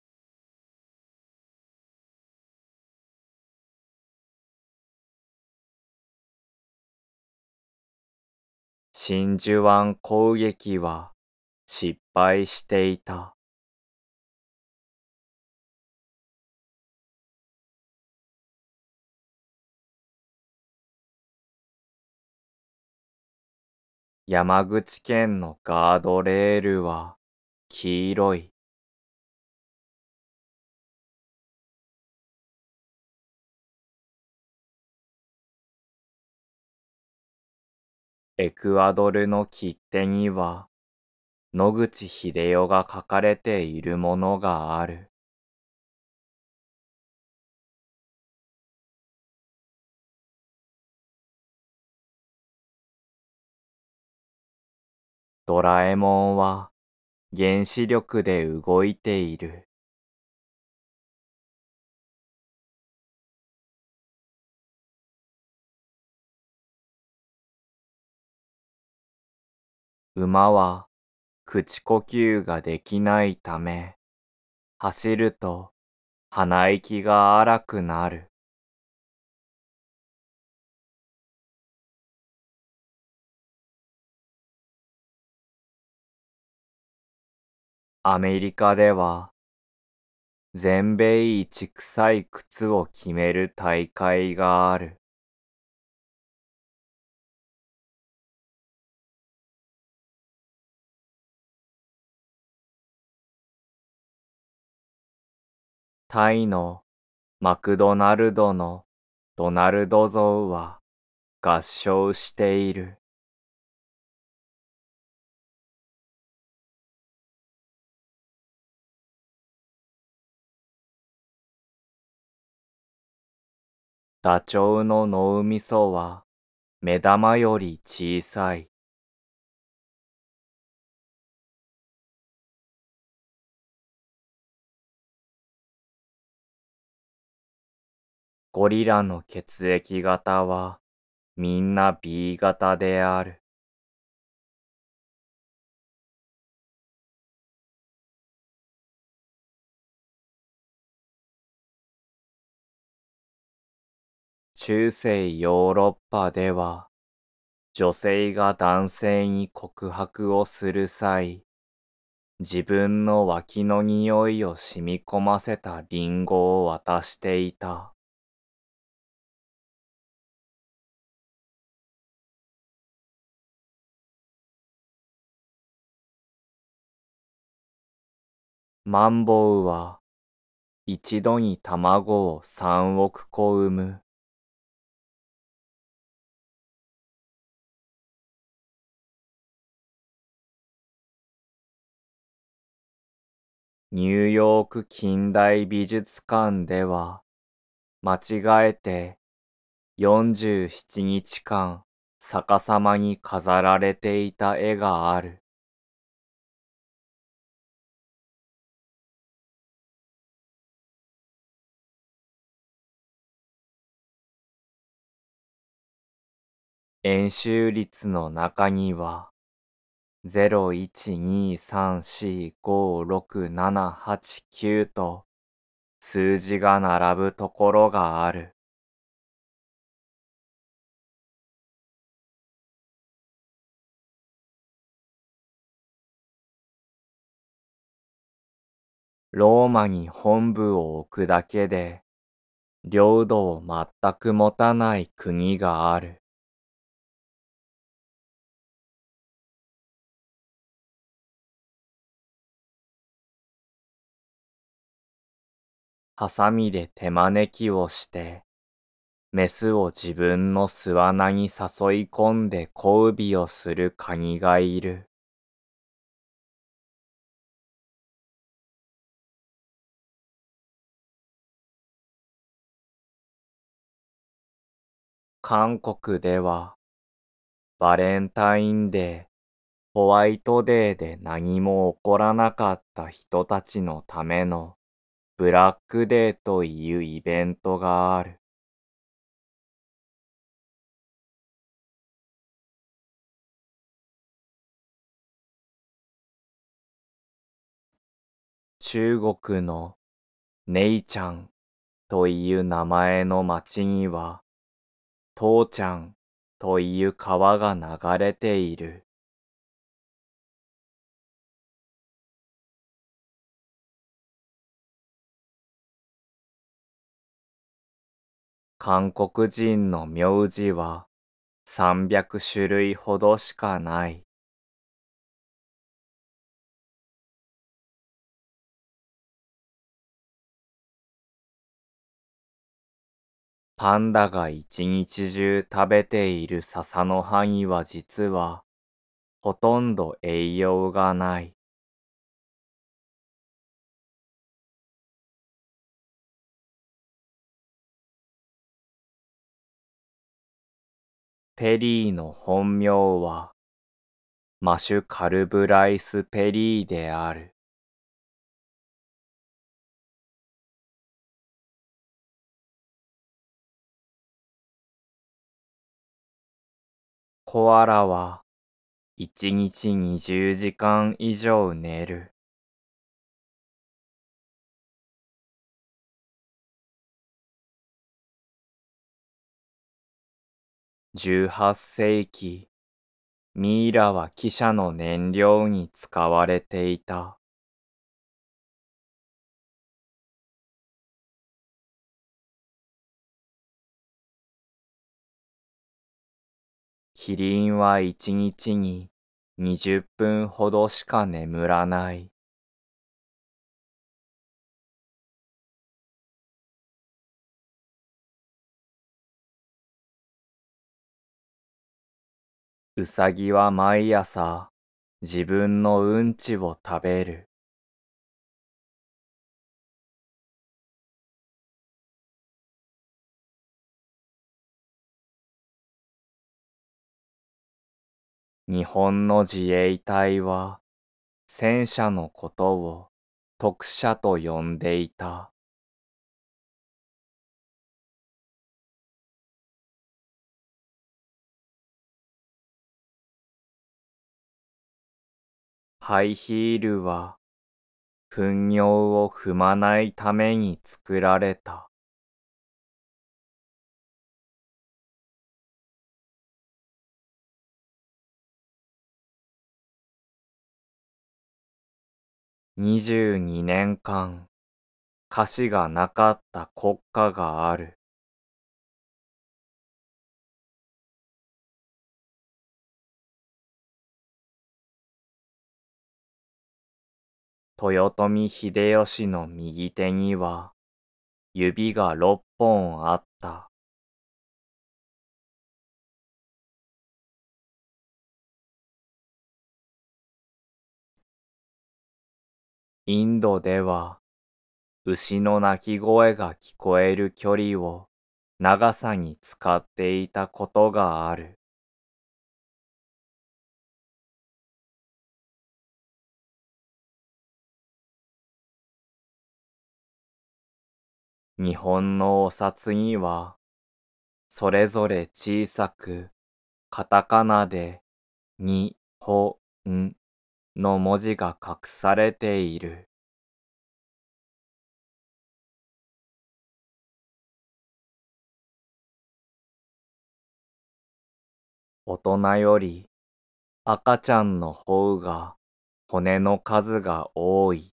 真珠湾攻撃は失敗していた。山口県のガードレールは黄色い。エクアドルの切手には、野口英世が書かれているものがある。ドラえもんは原子力で動いている。馬は口呼吸ができないため、走ると鼻息が荒くなる。アメリカでは全米一臭い靴を決める大会がある。タイのマクドナルドのドナルド像は合唱している。ダチョウの脳みそは目玉より小さい。ゴリラの血液型はみんな B 型である。中世ヨーロッパでは女性が男性に告白をする際自分の脇の匂いを染み込ませたリンゴを渡していた。マンボウは一度に卵を3億個産む。ニューヨーク近代美術館では間違えて47日間逆さまに飾られていた絵がある。円周率の中には、012345678と数字が並ぶところがある。ローマに本部を置くだけで領土を全く持たない国がある。ハサミで手招きをして、メスを自分の巣穴に誘い込んで交尾をするカニがいる。韓国では、バレンタインデー、ホワイトデーで何も起こらなかった人たちのためのブラックデーというイベントがある。中国のネイちゃんという名前の町には、父ちゃんという川が流れている。韓国人の名字は300種類ほどしかない。パンダが一日中食べている笹の範囲は実はほとんど栄養がない。ペリーの本名はマシュ・カルブライス・ペリーである。コアラは一日20時間以上寝る。18世紀、ミイラは汽車の燃料に使われていた。キリンは一日に20分ほどしか眠らない。うさぎは毎朝自分のうんちを食べる。日本の自衛隊は戦車のことを特車と呼んでいた。ハイヒールは、糞尿を踏まないために作られた。22年間、歌詞がなかった国家がある。豊臣秀吉の右手には指が六本あった。インドでは牛の鳴き声が聞こえる距離を長さに使っていたことがある。日本のお札には、それぞれ小さく、カタカナで、に、ほ、んの文字が隠されている。大人より赤ちゃんの方が骨の数が多い。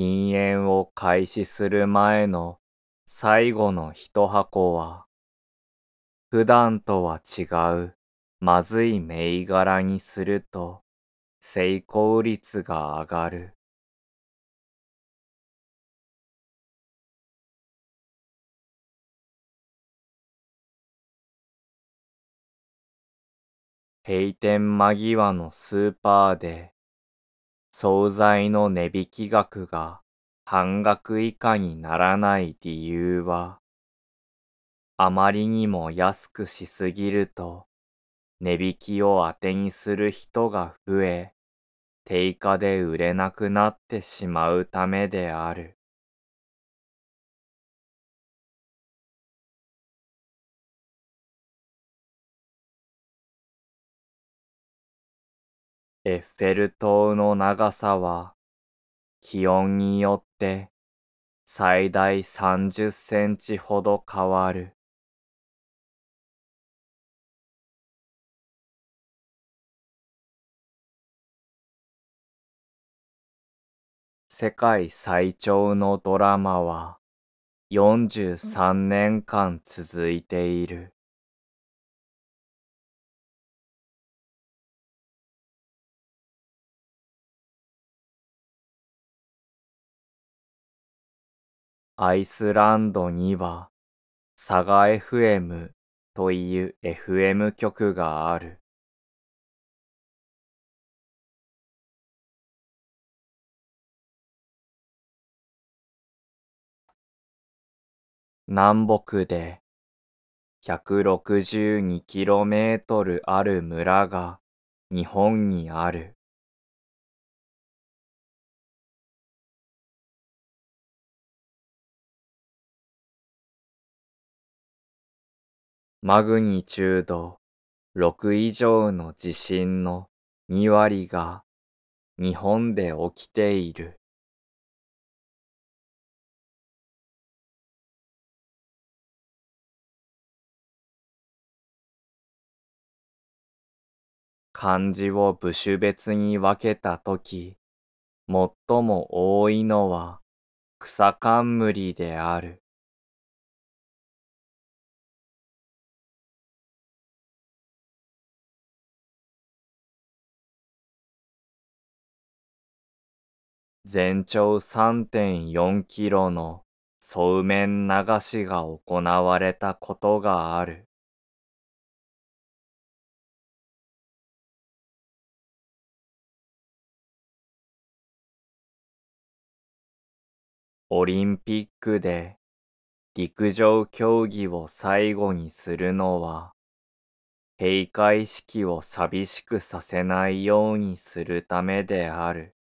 禁煙を開始する前の最後の一箱は、普段とは違うまずい銘柄にすると成功率が上がる。閉店間際のスーパーで惣菜の値引き額が半額以下にならない理由は、あまりにも安くしすぎると、値引きを当てにする人が増え、定価で売れなくなってしまうためである。エッフェル塔の長さは気温によって最大30センチほど変わる。世界最長のドラマは43年間続いている。アイスランドには、佐賀 FM という FM 局がある。南北で 162km ある村が日本にある。マグニチュード6以上の地震の2割が日本で起きている。漢字を部首別に分けたとき、最も多いのは草冠である。全長3.4キロのそうめん流しが行われたことがある。オリンピックで陸上競技を最後にするのは閉会式を寂しくさせないようにするためである。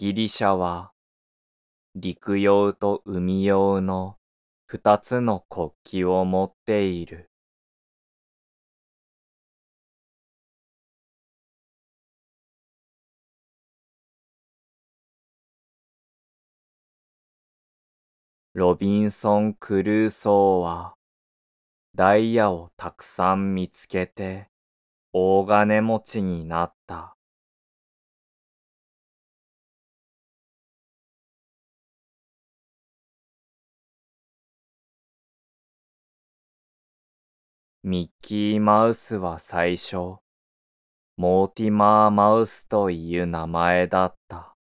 ギリシャは陸用と海用の二つの国旗を持っている。ロビンソン・クルーソーはダイヤをたくさん見つけて大金持ちになった。ミッキーマウスは最初、モーティマーマウスという名前だった。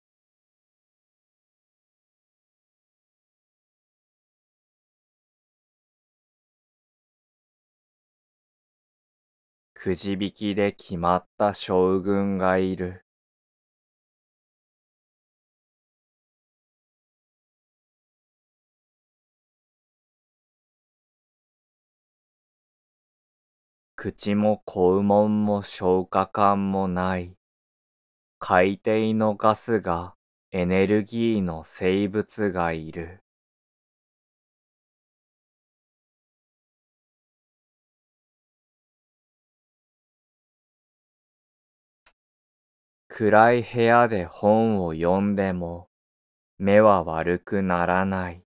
くじ引きで決まった将軍がいる。口も肛門も消化管もない。海底のガスがエネルギーの生物がいる。暗い部屋で本を読んでも目は悪くならない。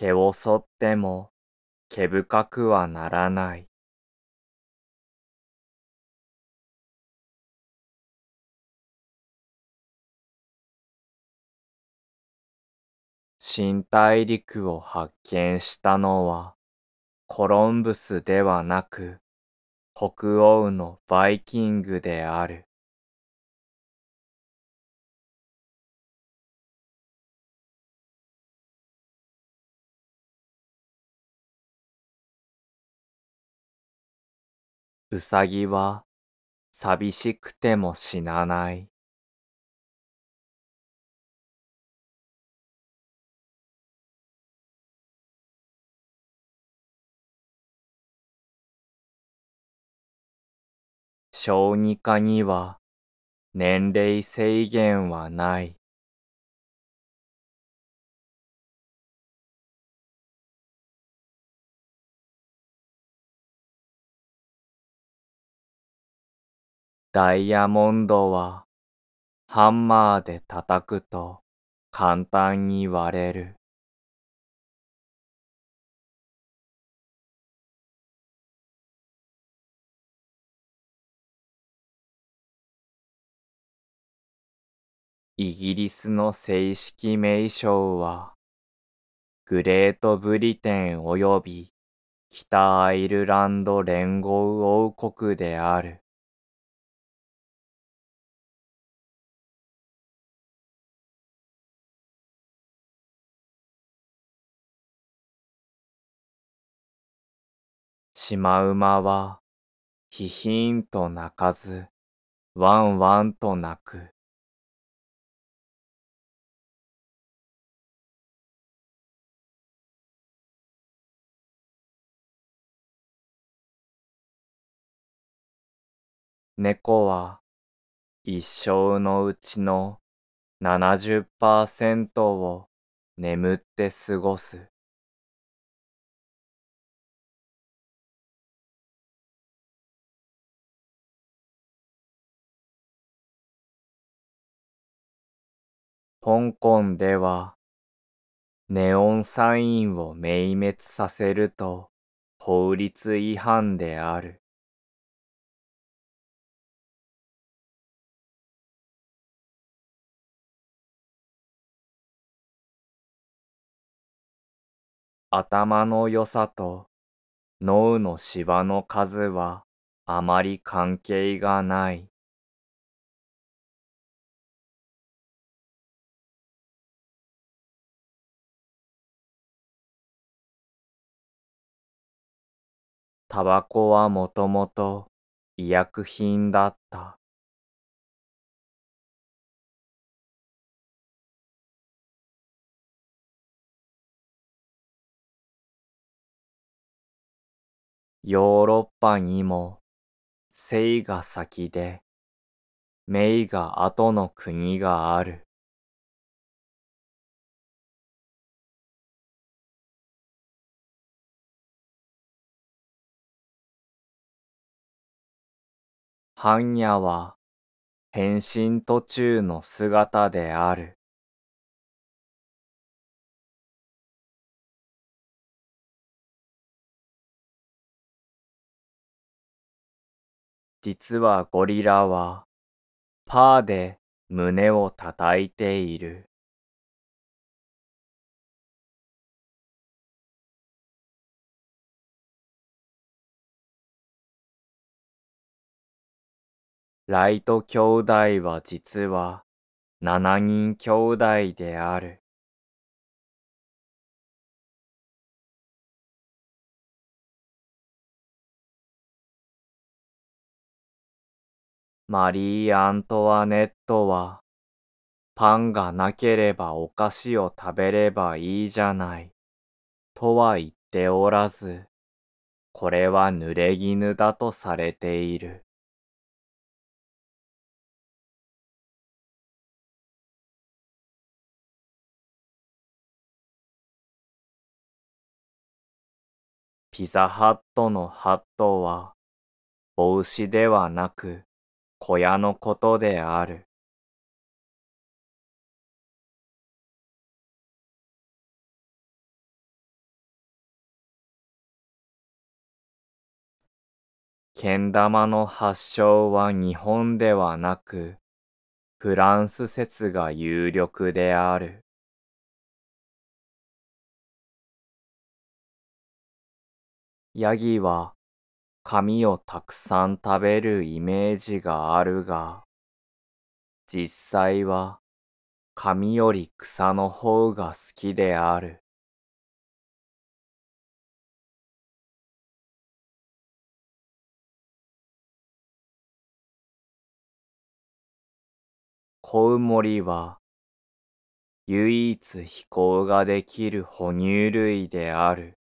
毛を剃っても毛深くはならない。新大陸を発見したのはコロンブスではなく北欧のバイキングである。うさぎは寂しくても死なない。小児科には年齢制限はない。ダイヤモンドはハンマーで叩くと簡単に割れる。イギリスの正式名称はグレートブリテン及び北アイルランド連合王国である。シマウマは、ヒひンと鳴かず、ワンワンと鳴く。猫は一生のうちの70%を眠って過ごす。香港ではネオンサインを明滅させると法律違反である。頭の良さと脳の芝の数はあまり関係がない。タバコはもともと医薬品だった。ヨーロッパにも、生が先で、イが後の国がある。般若は変身途中の姿である。実はゴリラはパーで胸を叩いている。ライト兄弟は実は7人兄弟である。マリー・アントワネットは、パンがなければお菓子を食べればいいじゃない、とは言っておらず、これは濡れ衣だとされている。ピザハットのハットは、帽子ではなく小屋のことである。けん玉の発祥は日本ではなく、フランス説が有力である。ヤギは紙をたくさん食べるイメージがあるが、実際は紙より草の方が好きである。コウモリは唯一飛行ができる哺乳類である。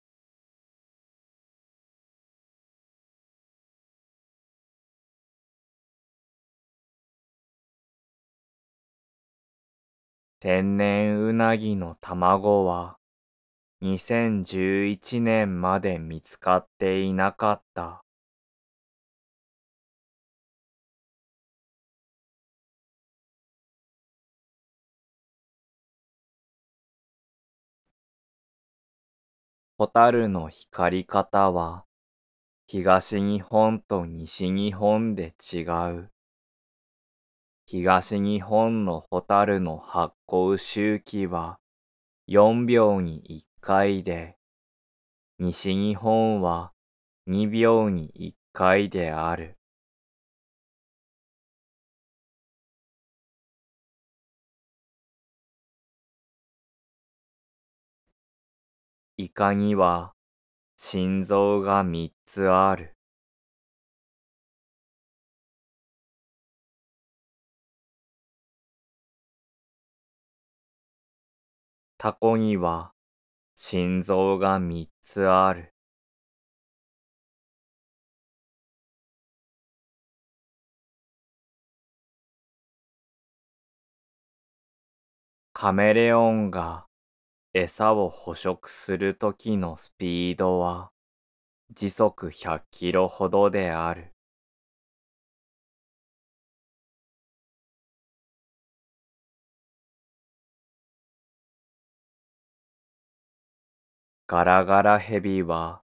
天然うなぎの卵は2011年まで見つかっていなかった。ホタルの光り方は東日本と西日本で違う。東日本のホタルの発光周期は4秒に1回で、西日本は2秒に1回である。イカには心臓が3つある。タコには心臓が三つある。カメレオンが餌を捕食するときのスピードは時速100キロほどである。ガラガラヘビは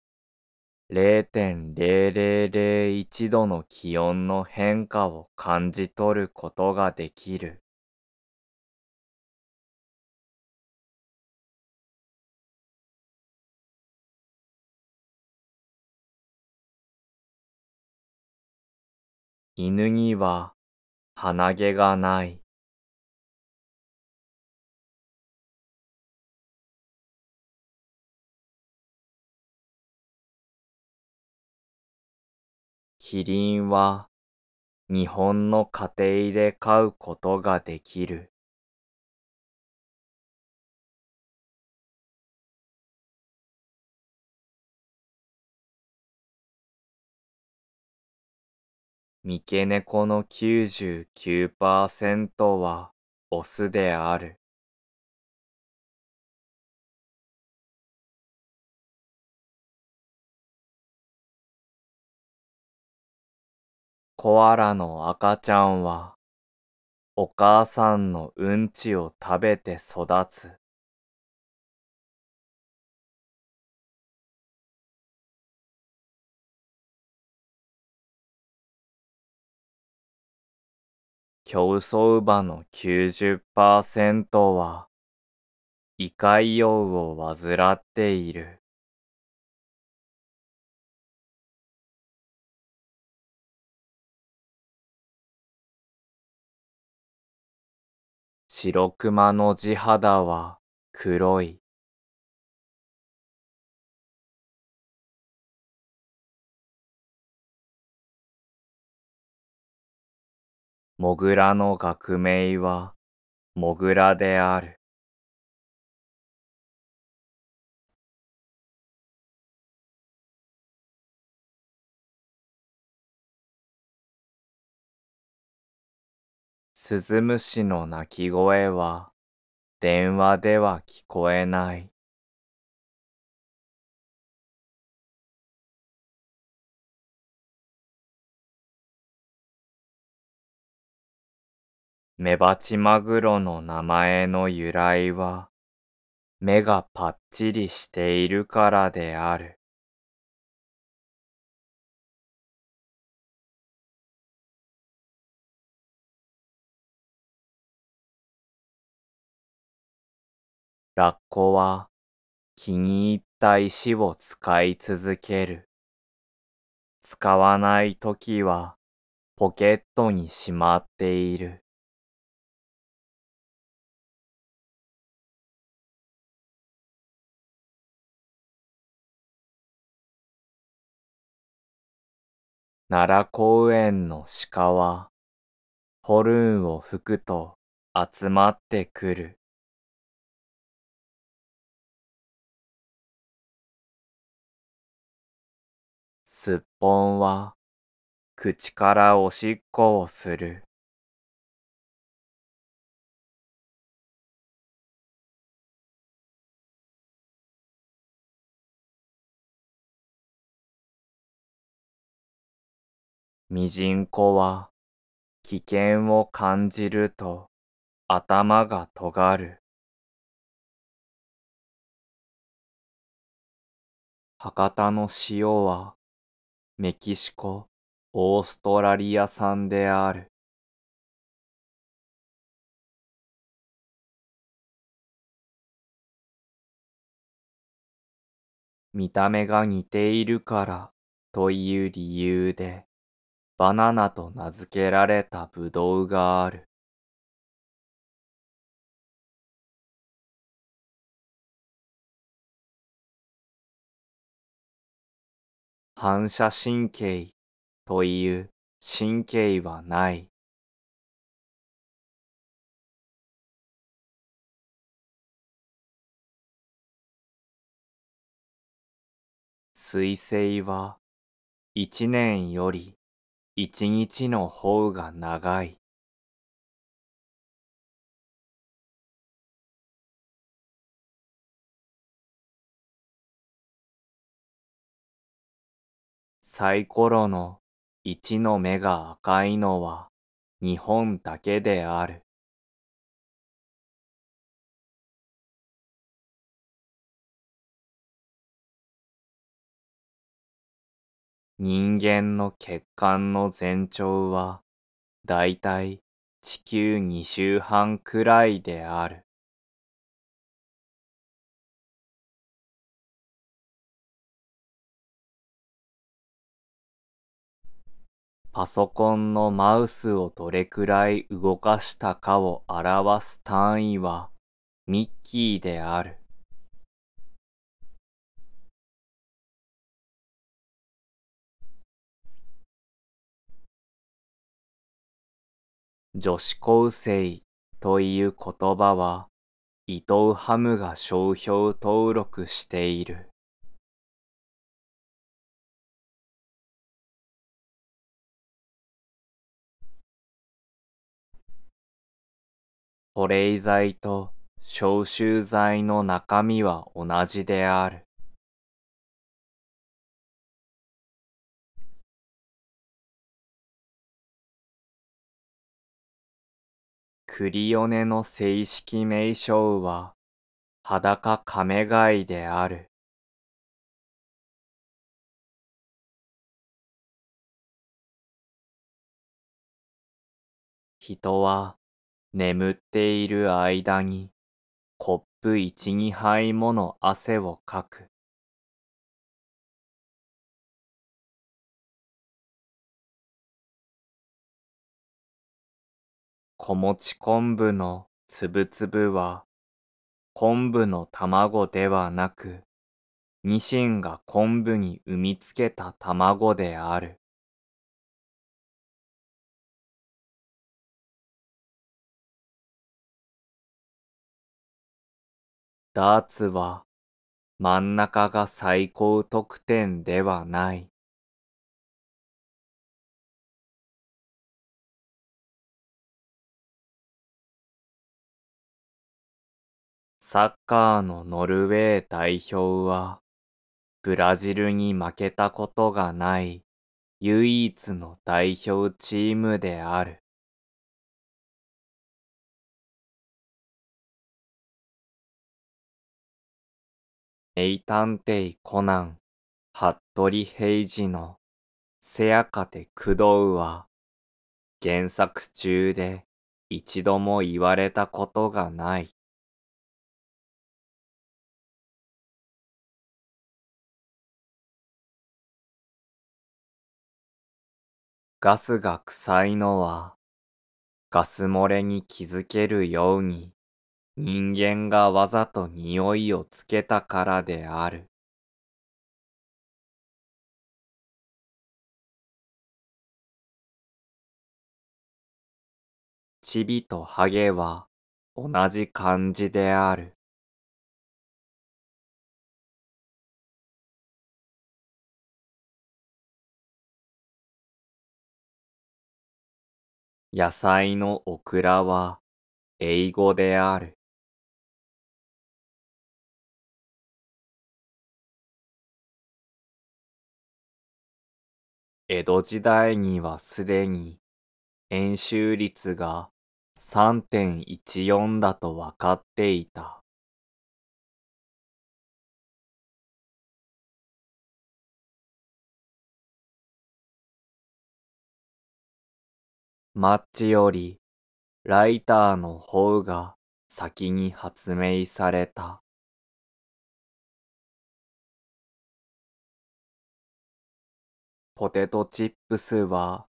0.0001度の気温の変化を感じ取ることができる。犬には鼻毛がない。キリンは日本の家庭で飼うことができる。三毛猫の99%はオスである。コアラの赤ちゃんは、お母さんのうんちを食べて育つ。競争馬の90%は、胃潰瘍を患っている。白熊の地肌は黒い。モグラの学名はモグラである。スズムシの鳴き声は電話では聞こえない。メバチマグロの名前の由来は目がぱっちりしているからである。ラッコは気に入った石を使い続ける。使わないときはポケットにしまっている。奈良公園の鹿はホルンを吹くと集まってくる。すっぽんは口からおしっこをする。みじんこは危険を感じると頭がとがる。博多の塩はメキシコ、オーストラリア産である。見た目が似ているからという理由でバナナと名付けられたブドウがある。反射神経という神経はない。水星は一年より一日の方が長い。サイコロの1の目が赤いのは日本だけである。人間の血管の全長はだいたい地球2周半くらいである。パソコンのマウスをどれくらい動かしたかを表す単位はミッキーである。女子高生という言葉は伊藤ハムが商標登録している。保冷剤と消臭剤の中身は同じである。クリオネの正式名称は裸ガ貝である。人は眠っている間にコップ一二杯もの汗をかく子持ち昆布のつぶつぶは昆布の卵ではなくニシンが昆布に産みつけた卵である。ダーツは真ん中が最高得点ではない。サッカーのノルウェー代表は、ブラジルに負けたことがない唯一の代表チームである。名探偵コナン、服部平次の、せやかて工藤は、原作中で一度も言われたことがない。ガスが臭いのは、ガス漏れに気づけるように、人間がわざと匂いをつけたからである。チビとハゲは同じ漢字である。野菜のオクラは英語である。江戸時代にはすでに円周率が3.14だと分かっていた。マッチよりライターの方が先に発明された。ポテトチップスは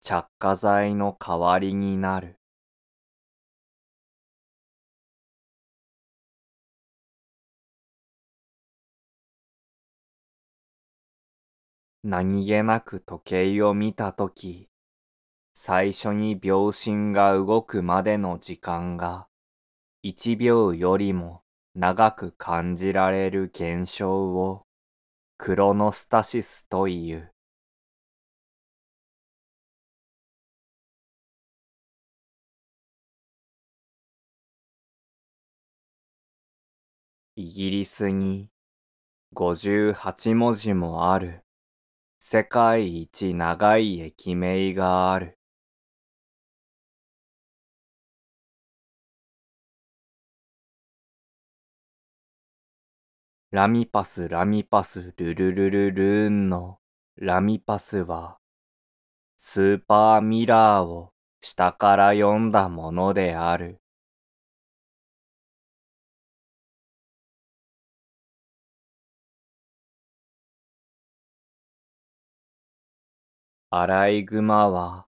着火剤の代わりになる。何気なく時計を見たとき、最初に秒針が動くまでの時間が、一秒よりも長く感じられる現象を、クロノスタシスという。イギリスに58文字もある世界一長い駅名がある。ラミパスラミパスルルルルルーンのラミパスはスーパーミラーを下から読んだものである。アライグマは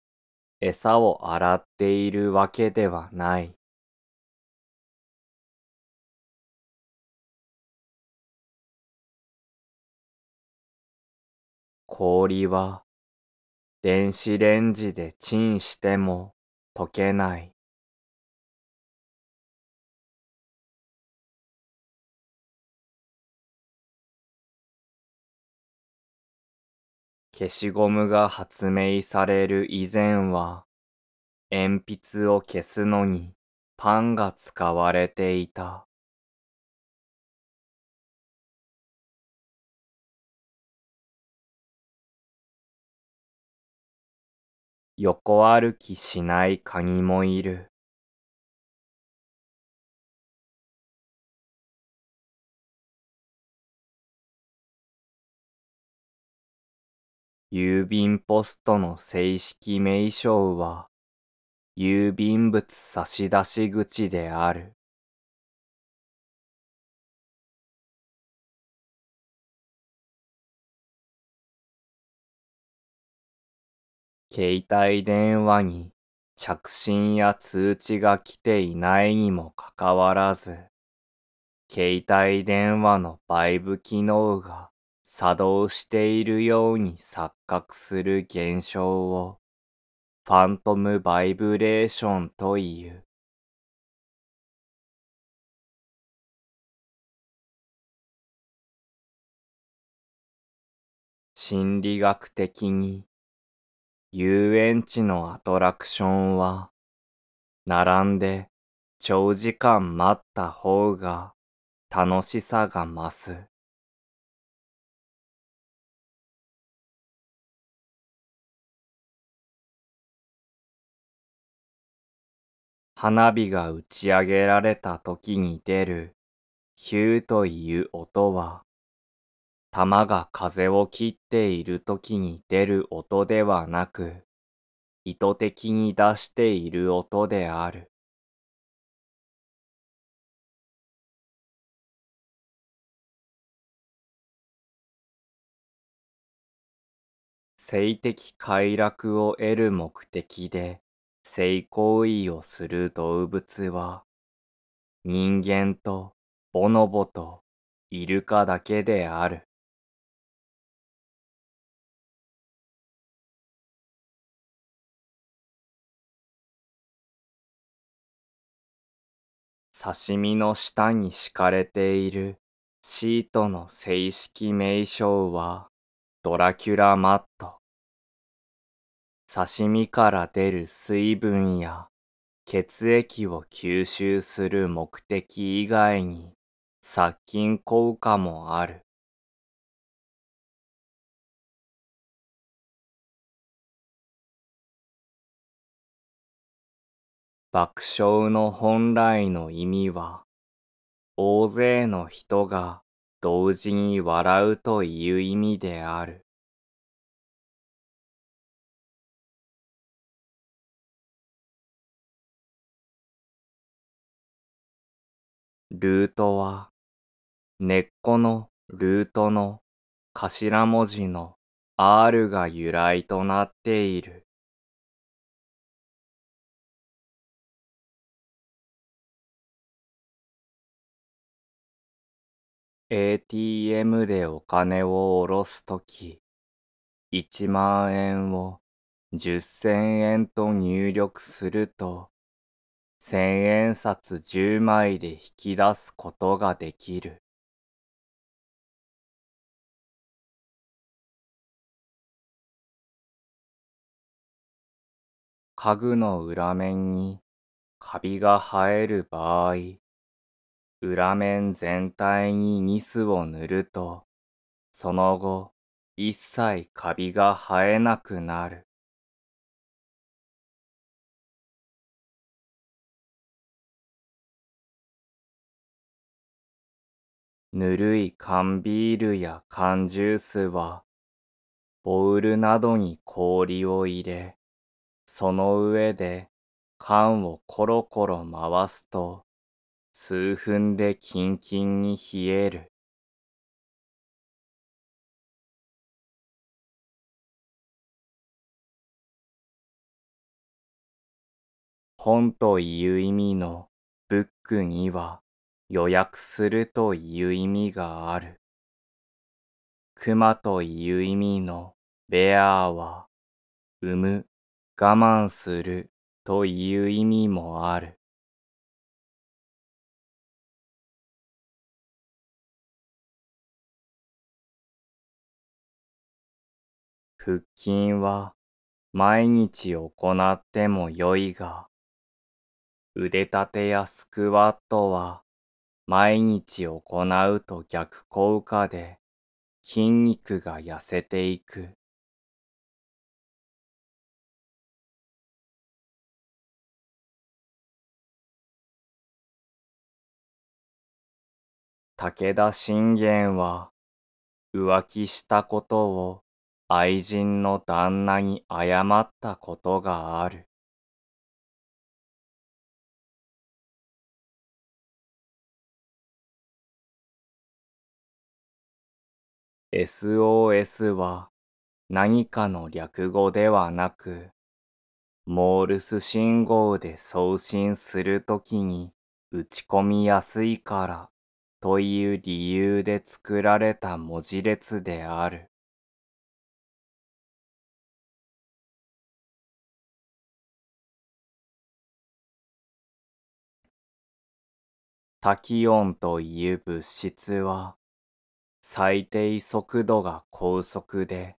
餌を洗っているわけではない。氷は電子レンジでチンしても溶けない。消しゴムが発明される以前は、鉛筆を消すのにパンが使われていた。横歩きしないカニもいる。郵便ポストの正式名称は、郵便物差し出し口である。携帯電話に着信や通知が来ていないにもかかわらず、携帯電話のバイブ機能が作動しているように錯覚する現象をファントムバイブレーションという。心理学的に遊園地のアトラクションは並んで長時間待った方が楽しさが増す。花火が打ち上げられた時に出る、ヒューという音は、玉が風を切っている時に出る音ではなく、意図的に出している音である。性的快楽を得る目的で性行為をする動物は、人間とボノボとイルカだけである。刺身の下に敷かれているシートの正式名称はドラキュラマット。刺身から出る水分や血液を吸収する目的以外に殺菌効果もある。爆笑の本来の意味は、大勢の人が同時に笑うという意味である。ルートは根っこのルートの頭文字の R が由来となっている。ATM でお金を下ろすとき、1万円を10 0円と入力すると、千円札10枚で引き出すことができる。家具の裏面にカビが生える場合、裏面全体にニスを塗ると、その後、一切カビが生えなくなる。ぬるい缶ビールや缶ジュースは、ボウルなどに氷を入れ、その上で缶をコロコロ回すと、数分でキンキンに冷える。本という意味のブックには、予約するという意味がある。熊という意味のベアは、産む、我慢するという意味もある。腹筋は毎日行っても良いが、腕立てやスクワットは毎日行うと逆効果で筋肉が痩せていく。武田信玄は浮気したことを愛人の旦那に謝ったことがある。SOS は何かの略語ではなく、モールス信号で送信するときに打ち込みやすいからという理由で作られた文字列である。タキオンという物質は最低速度が高速で、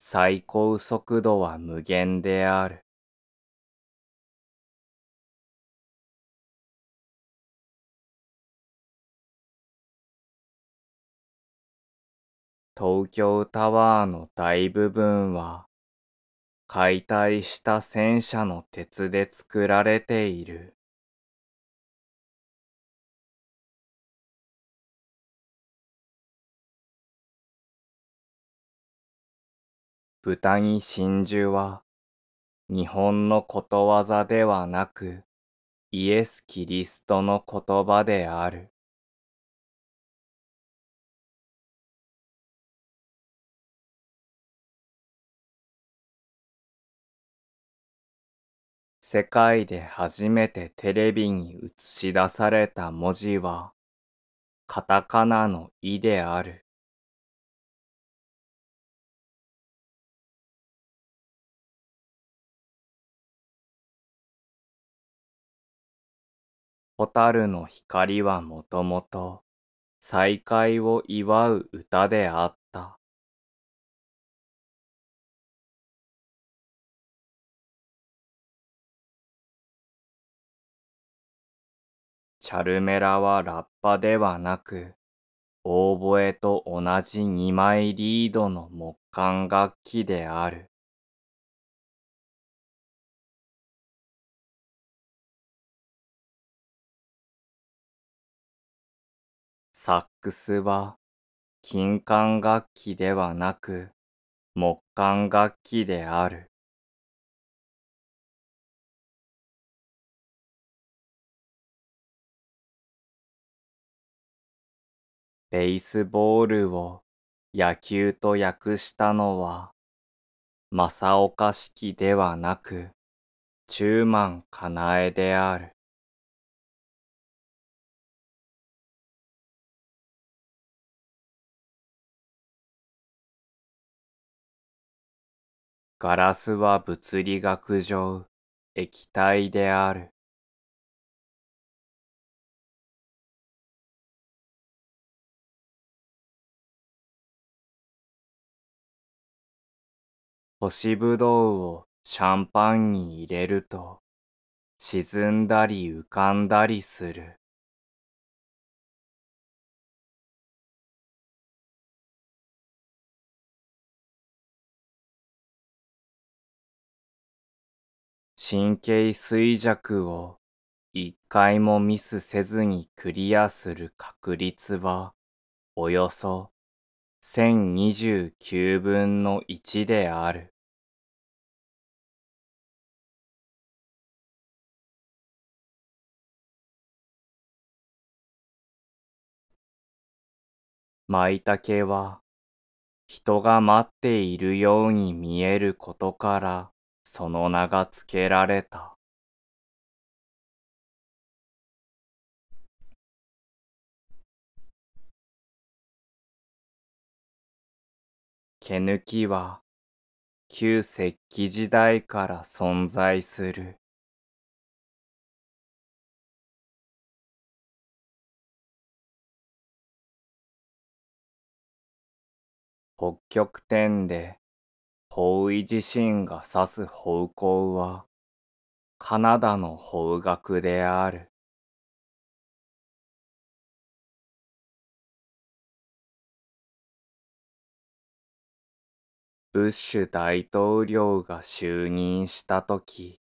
最高速度は無限である。東京タワーの大部分は解体した戦車の鉄で作られている。豚に真珠は、日本のことわざではなく、イエス・キリストの言葉である。世界で初めてテレビに映し出された文字は、カタカナの「イ」である。蛍の光はもともと再会を祝う歌であった。チャルメラはラッパではなく、オーボエと同じ2枚リードの木管楽器である。クスは金管楽器ではなく木管楽器である。ベースボールを野球と訳したのは、正岡式ではなく、中満かなえである。ガラスは物理学上液体である。干しぶどうをシャンパンに入れると沈んだり浮かんだりする。神経衰弱を一回もミスせずにクリアする確率はおよそ1029分の1である。舞茸は人が待っているように見えることからその名が付けられた。毛抜きは旧石器時代から存在する。北極点で方位自身が指す方向は、カナダの方角である。ブッシュ大統領が就任した時、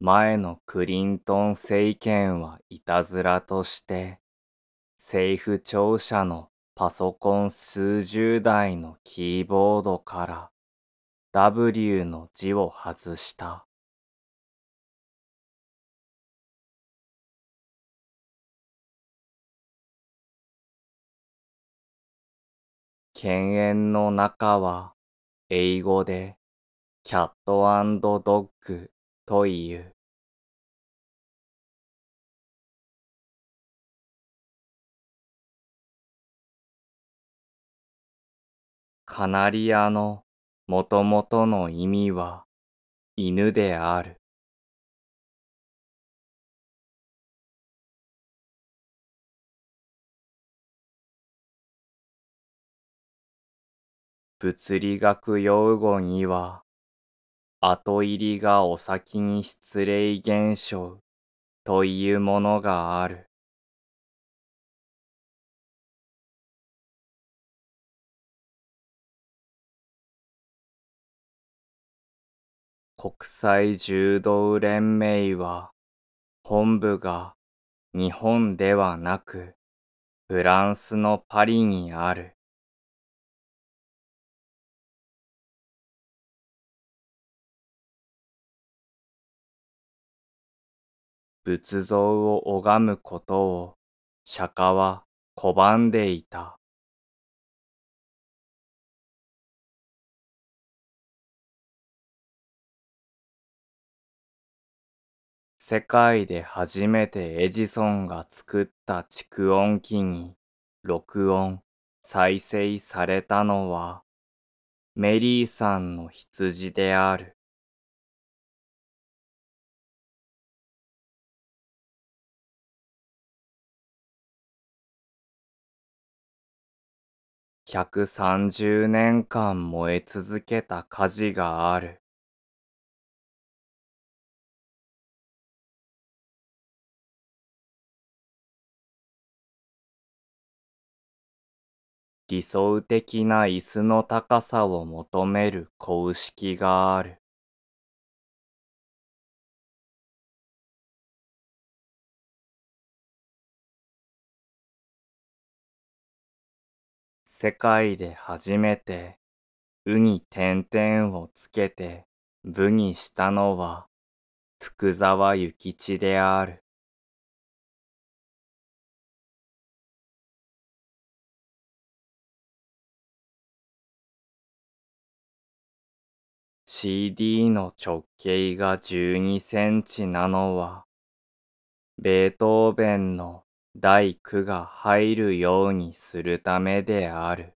前のクリントン政権はいたずらとして、政府庁舎のパソコン数十台のキーボードから W の字を外した。犬猿の中は英語でキャットドッグという。カナリアのもともとの意味は犬である。物理学用語には後入りがお先に失礼現象というものがある。国際柔道連盟は本部が日本ではなくフランスのパリにある。仏像を拝むことを釈迦は拒んでいた。世界で初めてエジソンが作った蓄音機に録音、再生されたのはメリーさんの羊である。130年間燃え続けた火事がある。理想的な椅子の高さを求める公式がある。世界で初めて、うに点々をつけて、部にしたのは、福沢諭吉である。CD の直径が12センチなのは、ベートーベンの第九が入るようにするためである。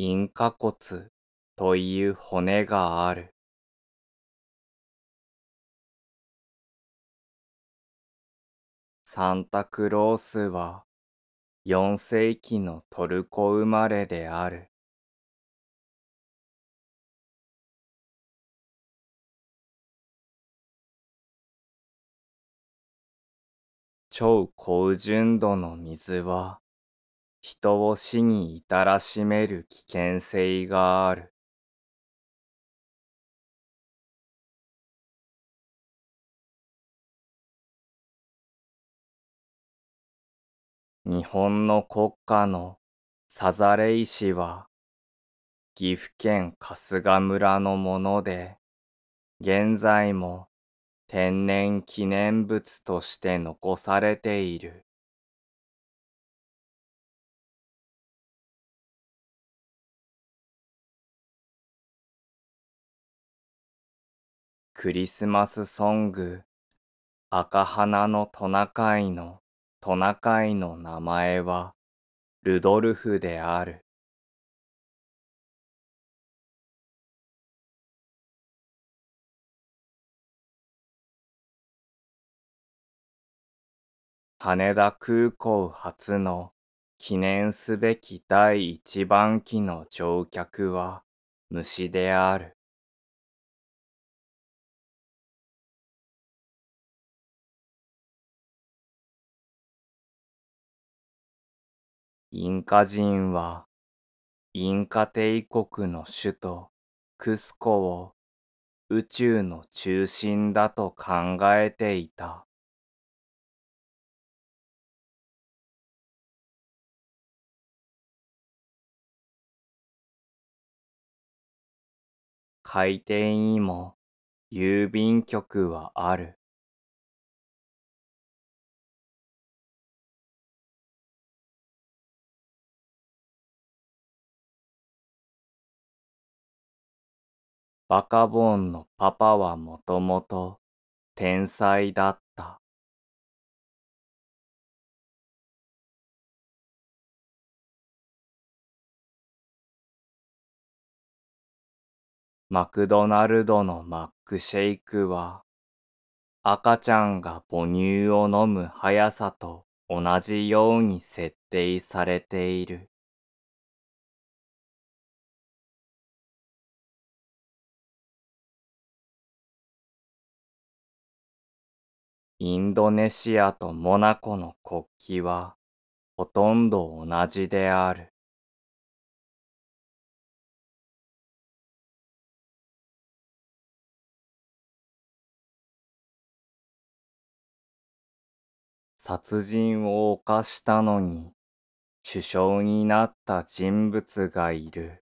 ンカ骨という骨がある。サンタクロースは4世紀のトルコ生まれである。超高純度の水は人を死に至らしめる危険性がある。日本の国家のさざれ石は岐阜県春日村のもので現在も天然記念物として残されているクリスマスソング赤花のトナカイのトナカイの名前はルドルフである。羽田空港初の記念すべき第一番機の乗客は虫である。インカ人はインカ帝国の首都クスコを宇宙の中心だと考えていた。海底にも郵便局はある。バカボンのパパはもともと天才だった。マクドナルドのマックシェイクは赤ちゃんが母乳を飲む速さと同じように設定されている。インドネシアとモナコの国旗はほとんど同じである。殺人を犯したのに首相になった人物がいる。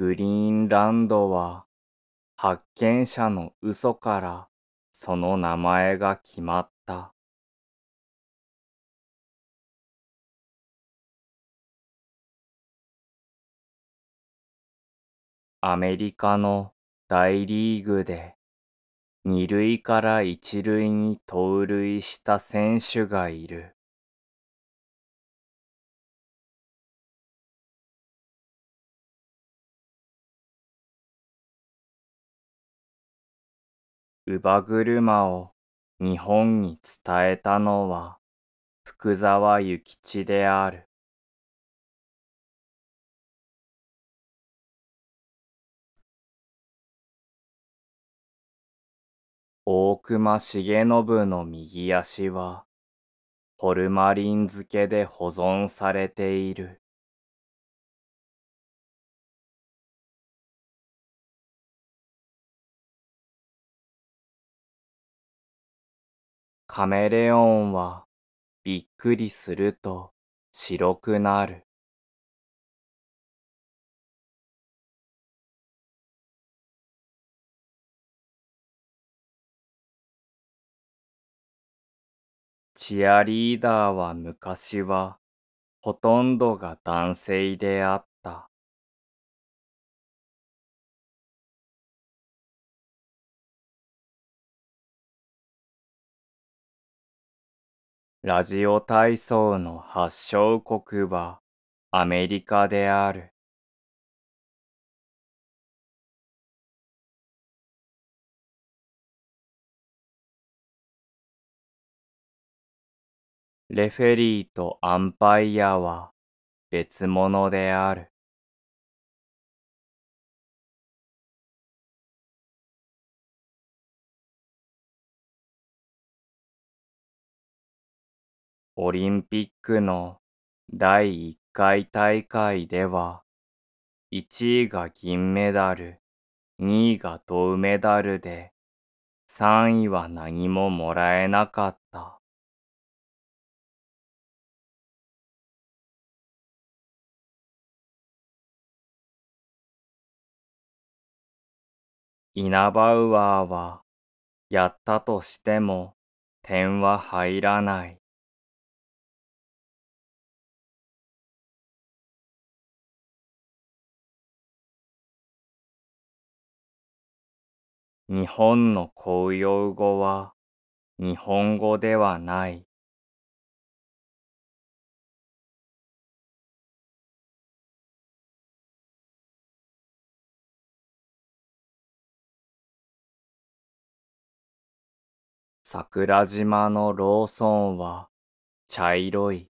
グリーンランドは発見者の嘘からその名前が決まった。アメリカの大リーグで二塁から一塁に盗塁した選手がいる。乳母車を日本に伝えたのは福沢諭吉である。大隈重信の右足はホルマリン漬けで保存されている。カメレオンはびっくりすると白くなる。チアリーダーは昔はほとんどが男性であった。ラジオ体操の発祥国はアメリカである。レフェリーとアンパイアは別物である。オリンピックの第1回大会では、1位が銀メダル、2位が銅メダルで、3位は何ももらえなかった。イナバウアーは、やったとしても点は入らない。日本の公用語は日本語ではない。桜島のローソンは茶色い。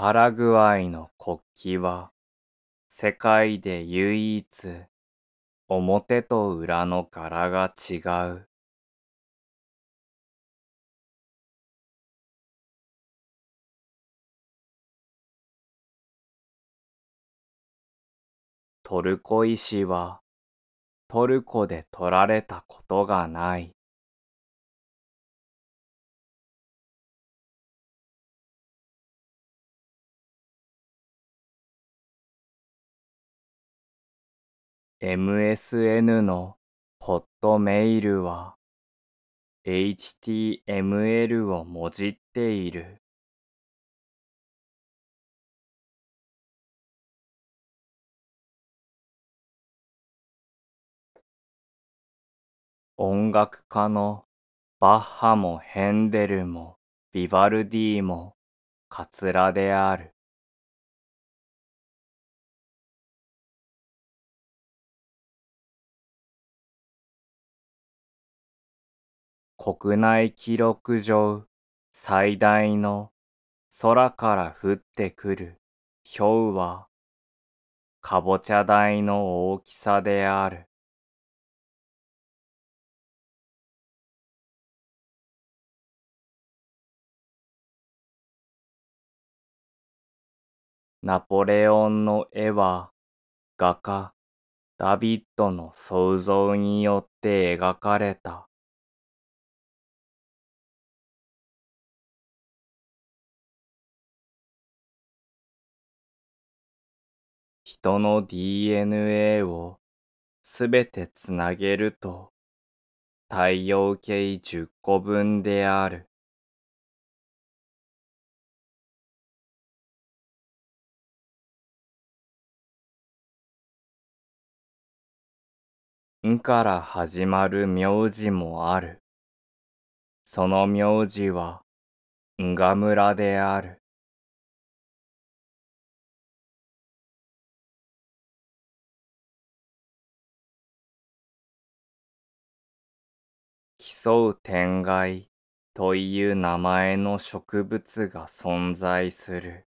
パラグアイの国旗は世界で唯一表と裏の柄が違う。トルコ石はトルコで取られたことがない。MSN のホットメイルは HTML をもじっている。音楽家のバッハもヘンデルもヴィヴァルディもカツラである。国内記録上最大の空から降ってくる氷はかぼちゃ大の大きさである。ナポレオンの絵は画家ダビッドの想像によって描かれた。人の DNA をすべてつなげると太陽系10個分である。んから始まる名字もある。その名字は、んがむらである。競う天外という名前の植物が存在する。